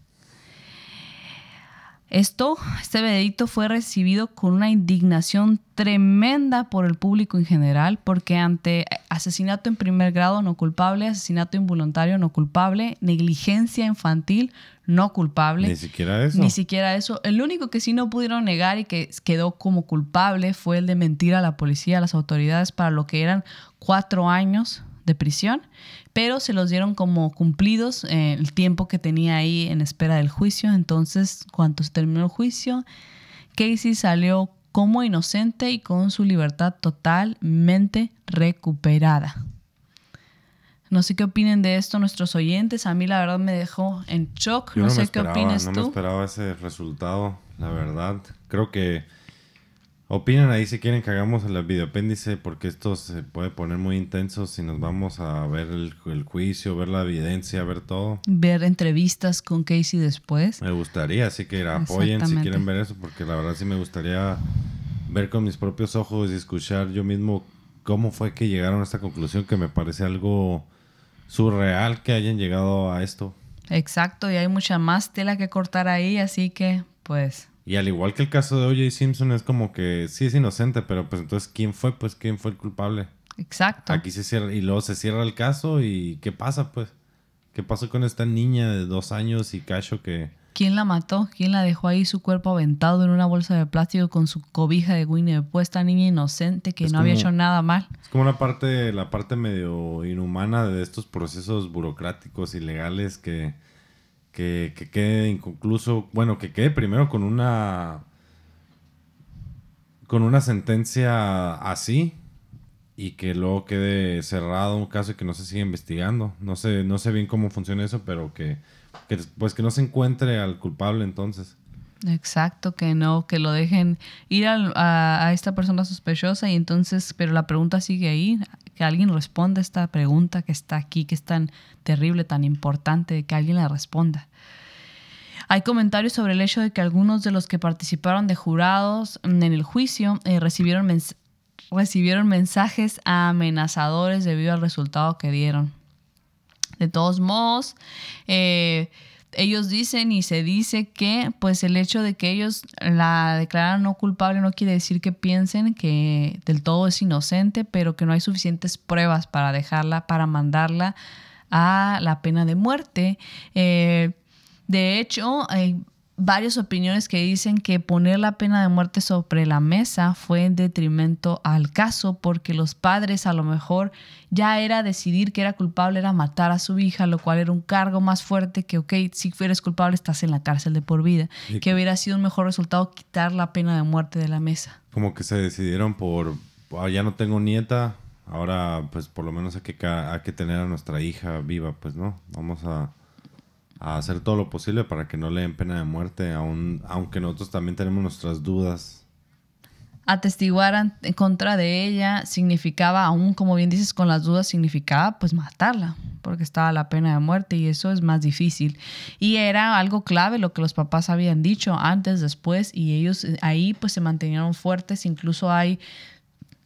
B: Esto, este veredicto fue recibido con una indignación tremenda por el público en general, porque ante asesinato en primer grado no culpable, asesinato involuntario no culpable, negligencia infantil no culpable. Ni siquiera eso. Ni siquiera eso. El único que sí no pudieron negar y que quedó como culpable fue el de mentir a la policía, a las autoridades, para lo que eran cuatro años de prisión, pero se los dieron como cumplidos eh, el tiempo que tenía ahí en espera del juicio. Entonces, cuando se terminó el juicio, Casey salió como inocente y con su libertad totalmente recuperada. No sé qué opinen de esto nuestros oyentes. A mí la verdad me dejó en shock. no, sé qué No me esperaba
A: ese resultado, la verdad. Creo que Opinan ahí si quieren que hagamos el videoapéndice, porque esto se puede poner muy intenso si nos vamos a ver el, el, juicio, ver la evidencia, ver todo.
B: Ver entrevistas con Casey después.
A: Me gustaría, así que apoyen si quieren ver eso porque la verdad sí me gustaría ver con mis propios ojos y escuchar yo mismo cómo fue que llegaron a esta conclusión que me parece algo surreal que hayan llegado a esto.
B: Exacto, y hay mucha más tela que cortar ahí, así que pues
A: y al igual que el caso de OJ Simpson, es como que sí es inocente, pero pues entonces, ¿quién fue? Pues, ¿quién fue el culpable? Exacto. Aquí se cierra, y luego se cierra el caso y ¿qué pasa, pues? ¿Qué pasó con esta niña de dos años y Cacho que...
B: ¿Quién la mató? ¿Quién la dejó ahí su cuerpo aventado en una bolsa de plástico con su cobija de Winnie pues, esta Niña inocente que no había hecho nada mal.
A: Es como una parte, la parte medio inhumana de estos procesos burocráticos y legales que que, que quede inconcluso, bueno, que quede primero con una con una sentencia así y que luego quede cerrado un caso y que no se siga investigando. No sé, no sé bien cómo funciona eso, pero que, que pues que no se encuentre al culpable entonces.
B: Exacto, que no, que lo dejen ir a, a, esta persona sospechosa y entonces, pero la pregunta sigue ahí, que alguien responda esta pregunta que está aquí, que es tan terrible, tan importante, que alguien la responda. Hay comentarios sobre el hecho de que algunos de los que participaron de jurados en el juicio eh, recibieron, recibieron mensajes amenazadores debido al resultado que dieron. De todos modos, eh, ellos dicen y se dice que pues el hecho de que ellos la declaran no culpable no quiere decir que piensen que del todo es inocente, pero que no hay suficientes pruebas para dejarla, para mandarla a la pena de muerte. Eh, de hecho, eh, varias opiniones que dicen que poner la pena de muerte sobre la mesa fue en detrimento al caso porque los padres a lo mejor ya era decidir que era culpable era matar a su hija, lo cual era un cargo más fuerte que, ok, si eres culpable estás en la cárcel de por vida, que hubiera sido un mejor resultado quitar la pena de muerte de la mesa.
A: Como que se decidieron por, ah, ya no tengo nieta, ahora pues por lo menos hay que, hay que tener a nuestra hija viva, pues no, vamos a a hacer todo lo posible para que no le den pena de muerte, aunque nosotros también tenemos nuestras dudas.
B: Atestiguar en contra de ella significaba, aún como bien dices, con las dudas significaba pues matarla, porque estaba la pena de muerte y eso es más difícil. Y era algo clave lo que los papás habían dicho antes, después, y ellos eh, ahí pues se mantenieron fuertes, incluso hay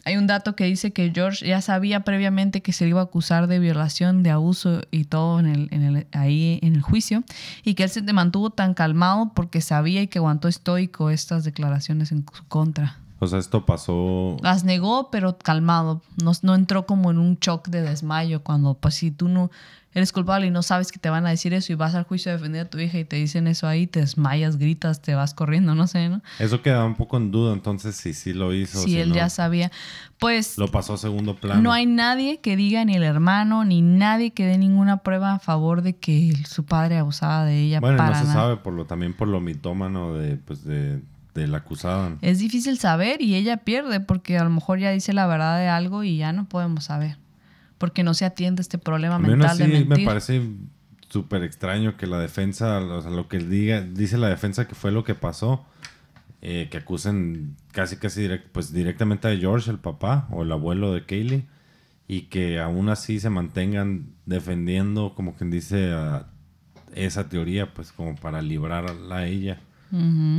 B: hay un dato que dice que George ya sabía previamente que se iba a acusar de violación, de abuso y todo en el, en el, ahí en el juicio, y que él se mantuvo tan calmado porque sabía y que aguantó estoico estas declaraciones en su contra.
A: O sea, esto pasó. Las
B: negó, pero calmado. no entró como en un shock de desmayo cuando, pues, si tú no, eres culpable y no sabes que te van a decir eso y vas al juicio a defender a tu hija y te dicen eso ahí, te desmayas, gritas, te vas corriendo, no sé, ¿no?
A: Eso queda un poco en duda, entonces, si sí lo hizo. Si, él ya
B: sabía. Pues...
A: Lo pasó a segundo plano. No
B: hay nadie que diga, ni el hermano, ni nadie que dé ninguna prueba a favor de que su padre abusaba de ella. Bueno, no se sabe,
A: por lo, también por lo mitómano de, pues, de del acusado. Es
B: difícil saber y ella pierde porque a lo mejor ya dice la verdad de algo y ya no podemos saber porque no se atiende este problema a mental me parece
A: súper extraño que la defensa, o sea, lo que diga, dice la defensa que fue lo que pasó, eh, que acusen casi, casi direct, pues directamente a George, el papá o el abuelo de Kaylee, y que aún así se mantengan defendiendo, como quien dice, esa teoría, pues como para librarla a ella.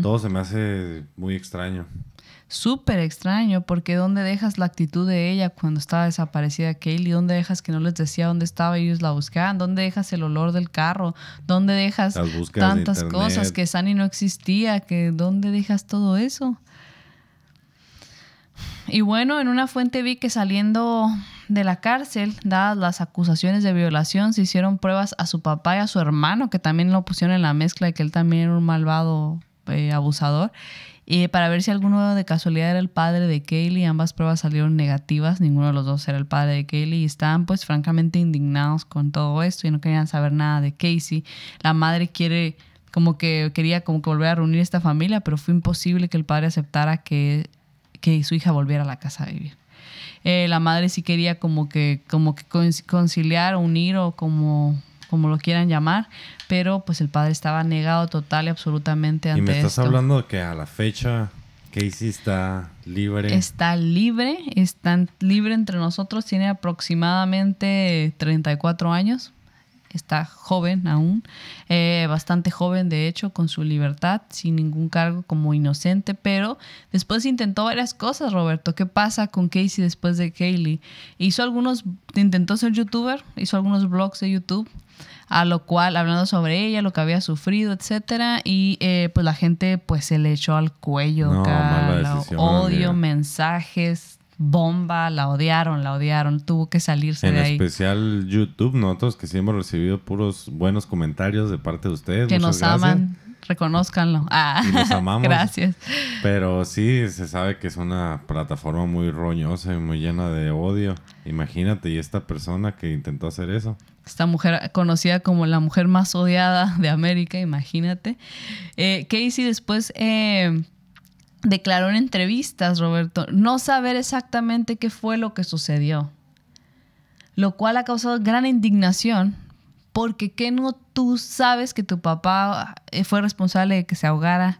A: Todo se me hace muy extraño
B: súper extraño porque ¿dónde dejas la actitud de ella cuando estaba desaparecida Kaylee? ¿Dónde dejas que no les decía dónde estaba y ellos la buscaban? ¿Dónde dejas el olor del carro? ¿Dónde dejas tantas cosas que Sani no existía? Que, ¿Dónde dejas todo eso? Y bueno, en una fuente vi que saliendo de la cárcel, dadas las acusaciones de violación, se hicieron pruebas a su papá y a su hermano, que también lo pusieron en la mezcla de que él también era un malvado eh, abusador, para ver si alguno de casualidad era el padre de Kaylee. Ambas pruebas salieron negativas, ninguno de los dos era el padre de Kaylee y estaban pues francamente indignados con todo esto y no querían saber nada de Casey. La madre quiere como que quería como que volver a reunir esta familia, pero fue imposible que el padre aceptara que, que su hija volviera a la casa a vivir. Eh, la madre sí quería como que, como que conciliar, unir o como como lo quieran llamar, pero pues el padre estaba negado total y absolutamente ante Y me estás hablando
A: de que a la fecha Casey está libre.
B: Está libre, está libre entre nosotros, tiene aproximadamente 34 años, está joven aún, eh, bastante joven de hecho, con su libertad, sin ningún cargo como inocente, pero después intentó varias cosas, Roberto. ¿Qué pasa con Casey después de Kaylee? Hizo algunos, intentó ser youtuber, hizo algunos blogs de YouTube, a lo cual hablando sobre ella, lo que había sufrido, etcétera, y eh, pues la gente pues se le echó al cuello, odio, mensajes, bomba, la odiaron, la odiaron, tuvo que salirse de ahí. En
A: especial YouTube, nosotros que sí hemos recibido puros buenos comentarios de parte de ustedes. Que nos aman,
B: reconozcanlo. Ah, amamos. gracias.
A: Pero sí, se sabe que es una plataforma muy roñosa y muy llena de odio. Imagínate, y esta persona que intentó hacer eso
B: esta mujer conocida como la mujer más odiada de América, imagínate. Eh, Casey después eh, declaró en entrevistas, Roberto, no saber exactamente qué fue lo que sucedió, lo cual ha causado gran indignación. Porque ¿qué no tú sabes que tu papá eh, fue responsable de que se ahogara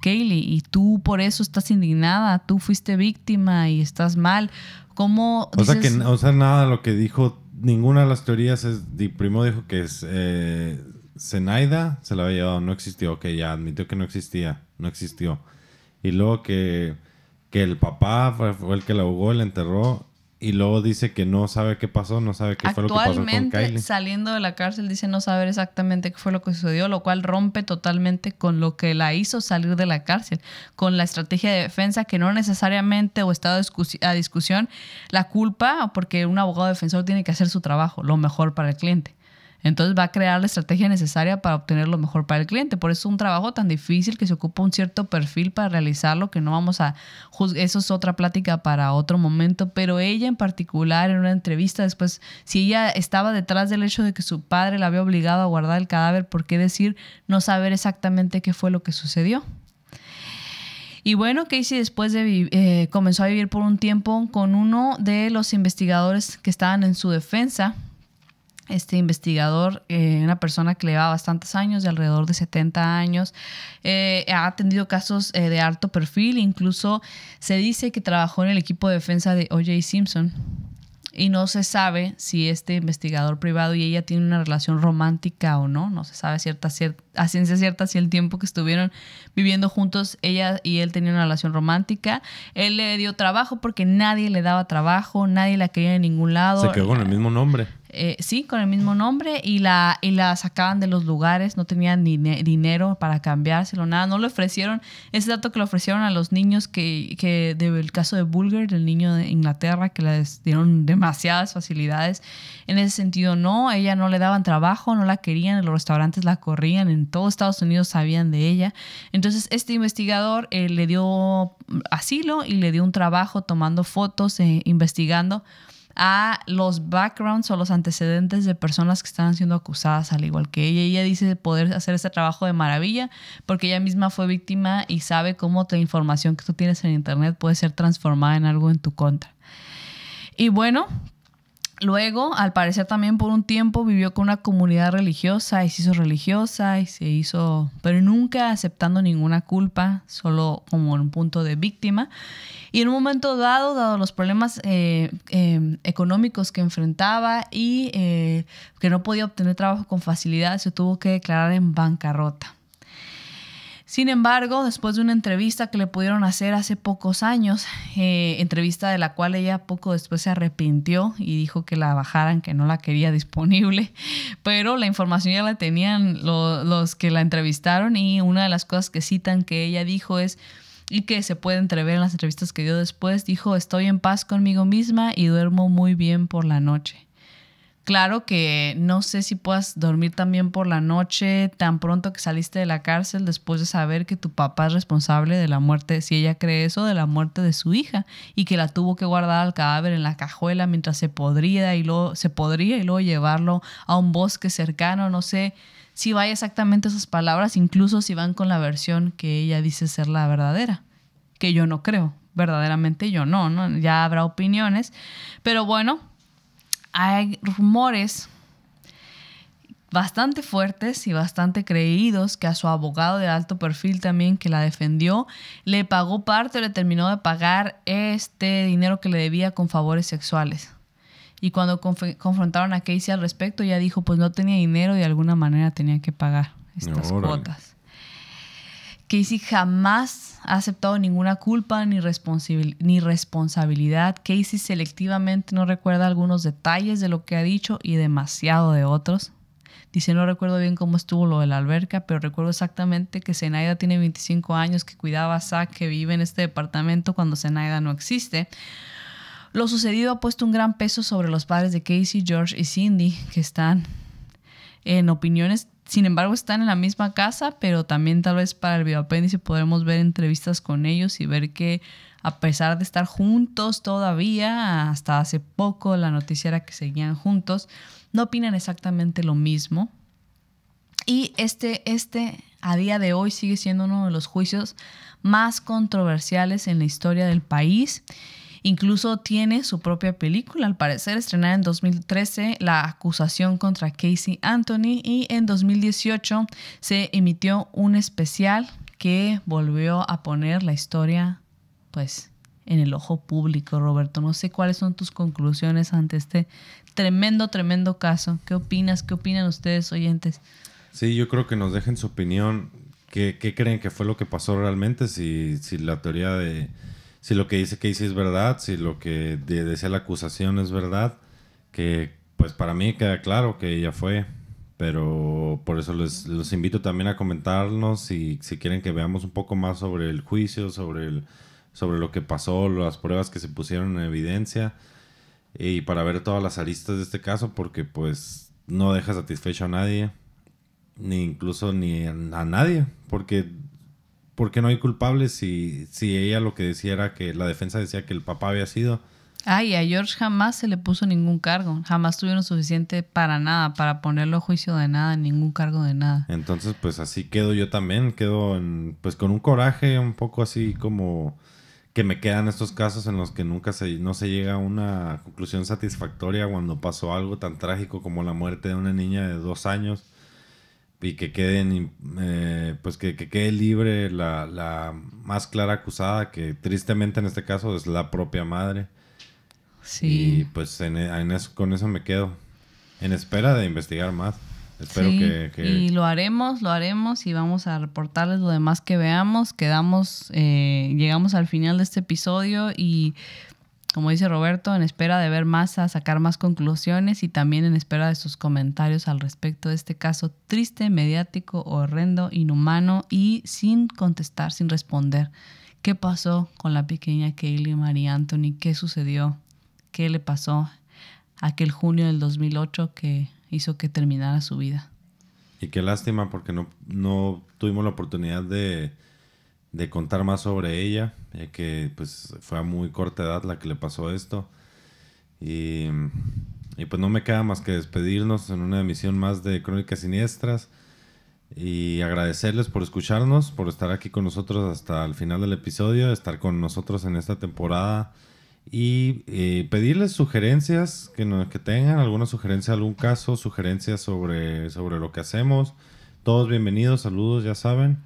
B: Kaylee y tú por eso estás indignada, tú fuiste víctima y estás mal? ¿Cómo... sea que, o sea,
A: nada de lo que dijo ninguna de las teorías es. Primo dijo que es. Eh, Zenaida se la había llevado, no existió, que ya admitió que no existía, no existió. Y luego que, que el papá fue, el que la ahogó, la enterró y luego dice que no sabe qué pasó, no sabe qué fue lo que pasó con
B: saliendo de la cárcel dice no saber exactamente qué fue lo que sucedió, lo cual rompe totalmente con lo que la hizo salir de la cárcel, con la estrategia de defensa que no necesariamente o estado a discusión la culpa, porque un abogado defensor tiene que hacer su trabajo, lo mejor para el cliente. Entonces va a crear la estrategia necesaria para obtener lo mejor para el cliente. Por eso es un trabajo tan difícil que se ocupa un cierto perfil para realizarlo, que no vamos a juzgar. Eso es otra plática para otro momento, pero ella en particular en una entrevista después, si ella estaba detrás del hecho de que su padre la había obligado a guardar el cadáver, ¿por qué decir no saber exactamente qué fue lo que sucedió? Y bueno, Casey después de eh, comenzó a vivir por un tiempo con uno de los investigadores que estaban en su defensa este investigador, eh, una persona que le lleva bastantes años, de alrededor de 70 años, eh, ha atendido casos eh, de alto perfil, incluso se dice que trabajó en el equipo de defensa de OJ Simpson. Y no se sabe si este investigador privado y ella tienen una relación romántica o no. No se sabe cierta, cierta, a ciencia cierta si el tiempo que estuvieron viviendo juntos, ella y él tenían una relación romántica. Él le dio trabajo porque nadie le daba trabajo, nadie la quería en ningún lado. Se quedó con
A: el mismo nombre.
B: Eh, sí, con el mismo nombre y la, y la sacaban de los lugares, no tenían ni dinero para cambiárselo, nada, no le ofrecieron ese dato que le ofrecieron a los niños que, que del caso de Bulger, del niño de Inglaterra, que les dieron demasiadas facilidades, en ese sentido no, ella no le daban trabajo, no la querían, en los restaurantes la corrían, en todos Estados Unidos sabían de ella, entonces este investigador eh, le dio asilo y le dio un trabajo tomando fotos, eh, investigando a los backgrounds o los antecedentes de personas que están siendo acusadas, al igual que ella. Ella dice poder hacer ese trabajo de maravilla porque ella misma fue víctima y sabe cómo la información que tú tienes en Internet puede ser transformada en algo en tu contra. Y bueno, Luego, al parecer también por un tiempo vivió con una comunidad religiosa y se hizo religiosa y se hizo, pero nunca aceptando ninguna culpa, solo como en un punto de víctima. Y en un momento dado, dado los problemas eh, eh, económicos que enfrentaba y eh, que no podía obtener trabajo con facilidad, se tuvo que declarar en bancarrota. Sin embargo, después de una entrevista que le pudieron hacer hace pocos años, eh, entrevista de la cual ella poco después se arrepintió y dijo que la bajaran, que no la quería disponible, pero la información ya la tenían los que la entrevistaron y una de las cosas que citan que ella dijo es y que se puede entrever en las entrevistas que dio después, dijo, estoy en paz conmigo misma y duermo muy bien por la noche. Claro que no sé si puedas dormir también por la noche, tan pronto que saliste de la cárcel, después de saber que tu papá es responsable de la muerte, si ella cree eso, de la muerte de su hija y que la tuvo que guardar al cadáver en la cajuela mientras se podría y luego, se podría y luego llevarlo a un bosque cercano, no sé si vaya exactamente esas palabras, incluso si van con la versión que ella dice ser la verdadera, que yo no creo, verdaderamente yo no, ¿no? ya habrá opiniones, pero bueno, hay rumores bastante fuertes y bastante creídos que a su abogado de alto perfil también que la defendió le pagó parte o le terminó de pagar este dinero que le debía con favores sexuales. Y cuando confrontaron a Casey al respecto, ella dijo, pues no tenía dinero y de alguna manera tenía que pagar
A: estas cuotas.
B: Casey jamás ha aceptado ninguna culpa ni, responsabilidad. Casey selectivamente no recuerda algunos detalles de lo que ha dicho y demasiado de otros. Dice, no recuerdo bien cómo estuvo lo de la alberca, pero recuerdo exactamente que Zenaida tiene 25 años, que cuidaba a Zack, que vive en este departamento cuando Zenaida no existe. Lo sucedido ha puesto un gran peso sobre los padres de Casey, George y Cindy, que están en opiniones sin embargo, están en la misma casa, pero también tal vez para el videoapéndice podremos ver entrevistas con ellos y ver que a pesar de estar juntos todavía, hasta hace poco la noticia era que seguían juntos, no opinan exactamente lo mismo. Y este, este a día de hoy sigue siendo uno de los juicios más controversiales en la historia del país Incluso tiene su propia película, al parecer, estrenada en 2013, La acusación contra Casey Anthony, y en 2018 se emitió un especial que volvió a poner la historia, pues, en el ojo público, Roberto. No sé cuáles son tus conclusiones ante este tremendo, tremendo caso. ¿Qué opinas? ¿Qué opinan ustedes, oyentes?
A: Sí, yo creo que nos dejen su opinión. ¿Qué, creen que fue lo que pasó realmente? Si, si la teoría de si lo que dice Casey es verdad, si lo que decía la acusación es verdad, que pues para mí queda claro que ella fue. Pero por eso les, los invito también a comentarnos si, si quieren que veamos un poco más sobre el juicio, sobre, el, sobre lo que pasó, las pruebas que se pusieron en evidencia y para ver todas las aristas de este caso porque pues no deja satisfecho a nadie, ni incluso ni a nadie, porque porque no hay culpables si, ella lo que decía era que la defensa decía que el papá había sido.
B: Ay, a George jamás se le puso ningún cargo. Jamás tuvieron suficiente para nada, para ponerlo a juicio de nada, ningún cargo de nada.
A: Entonces, pues así quedo yo también. Quedo pues con un coraje un poco así como que me quedan estos casos en los que nunca se, no se llega a una conclusión satisfactoria cuando pasó algo tan trágico como la muerte de una niña de dos años y que queden eh, pues que, quede libre la, más clara acusada que tristemente en este caso es la propia madre sí y pues e, con eso me quedo en espera de investigar más espero que, y
B: lo haremos lo haremos y vamos a reportarles lo demás que veamos quedamos eh, llegamos al final de este episodio y como dice Roberto, en espera de ver más, a sacar más conclusiones y también en espera de sus comentarios al respecto de este caso triste, mediático, horrendo, inhumano y sin contestar, sin responder. ¿Qué pasó con la pequeña Kaylee Marie Anthony? ¿Qué sucedió? ¿Qué le pasó aquel junio del 2008 que hizo que terminara su vida?
A: Y qué lástima porque no, no tuvimos la oportunidad de, de contar más sobre ella, ya que pues fue a muy corta edad la que le pasó esto. Y, pues no me queda más que despedirnos en una emisión más de Crónicas Siniestras y agradecerles por escucharnos, por estar aquí con nosotros hasta el final del episodio, estar con nosotros en esta temporada y eh, pedirles sugerencias que, que tengan, alguna sugerencia, algún caso, sugerencias sobre, sobre lo que hacemos. Todos bienvenidos, saludos, ya saben.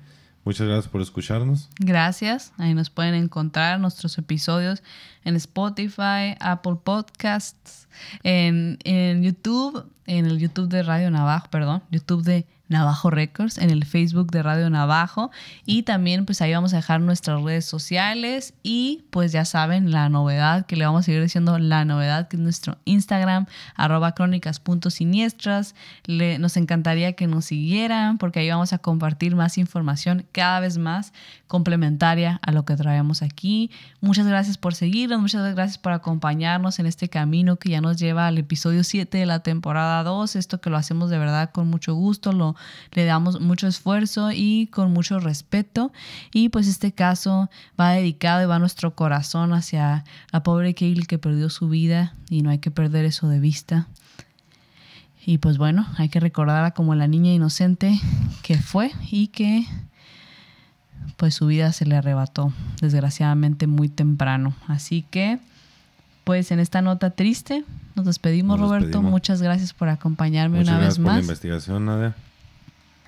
A: Muchas gracias por escucharnos.
B: Gracias. Ahí nos pueden encontrar nuestros episodios en Spotify, Apple Podcasts, en, YouTube, en el YouTube de Radio Navajo, perdón, YouTube de Navajo Records, en el Facebook de Radio Navajo. Y también pues ahí vamos a dejar nuestras redes sociales y pues ya saben la novedad que le vamos a seguir diciendo, la novedad que es nuestro Instagram, arroba siniestras, Nos encantaría que nos siguieran porque ahí vamos a compartir más información cada vez más complementaria a lo que traemos aquí. Muchas gracias por seguirnos, muchas gracias por acompañarnos en este camino que ya nos lleva al episodio 7 de la temporada 2. Esto que lo hacemos de verdad con mucho gusto, lo le damos mucho esfuerzo y con mucho respeto. Y pues este caso va dedicado y va nuestro corazón hacia la pobre Kayle que perdió su vida y no hay que perder eso de vista. Y pues bueno, hay que recordarla como la niña inocente que fue y que pues su vida se le arrebató desgraciadamente muy temprano. Así que pues en esta nota triste nos despedimos Roberto. Muchas gracias por acompañarme una vez más. la
A: investigación, Nadia.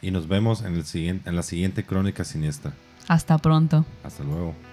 A: Y nos vemos en, el siguiente, en la siguiente crónica siniestra.
B: Hasta pronto.
A: Hasta luego.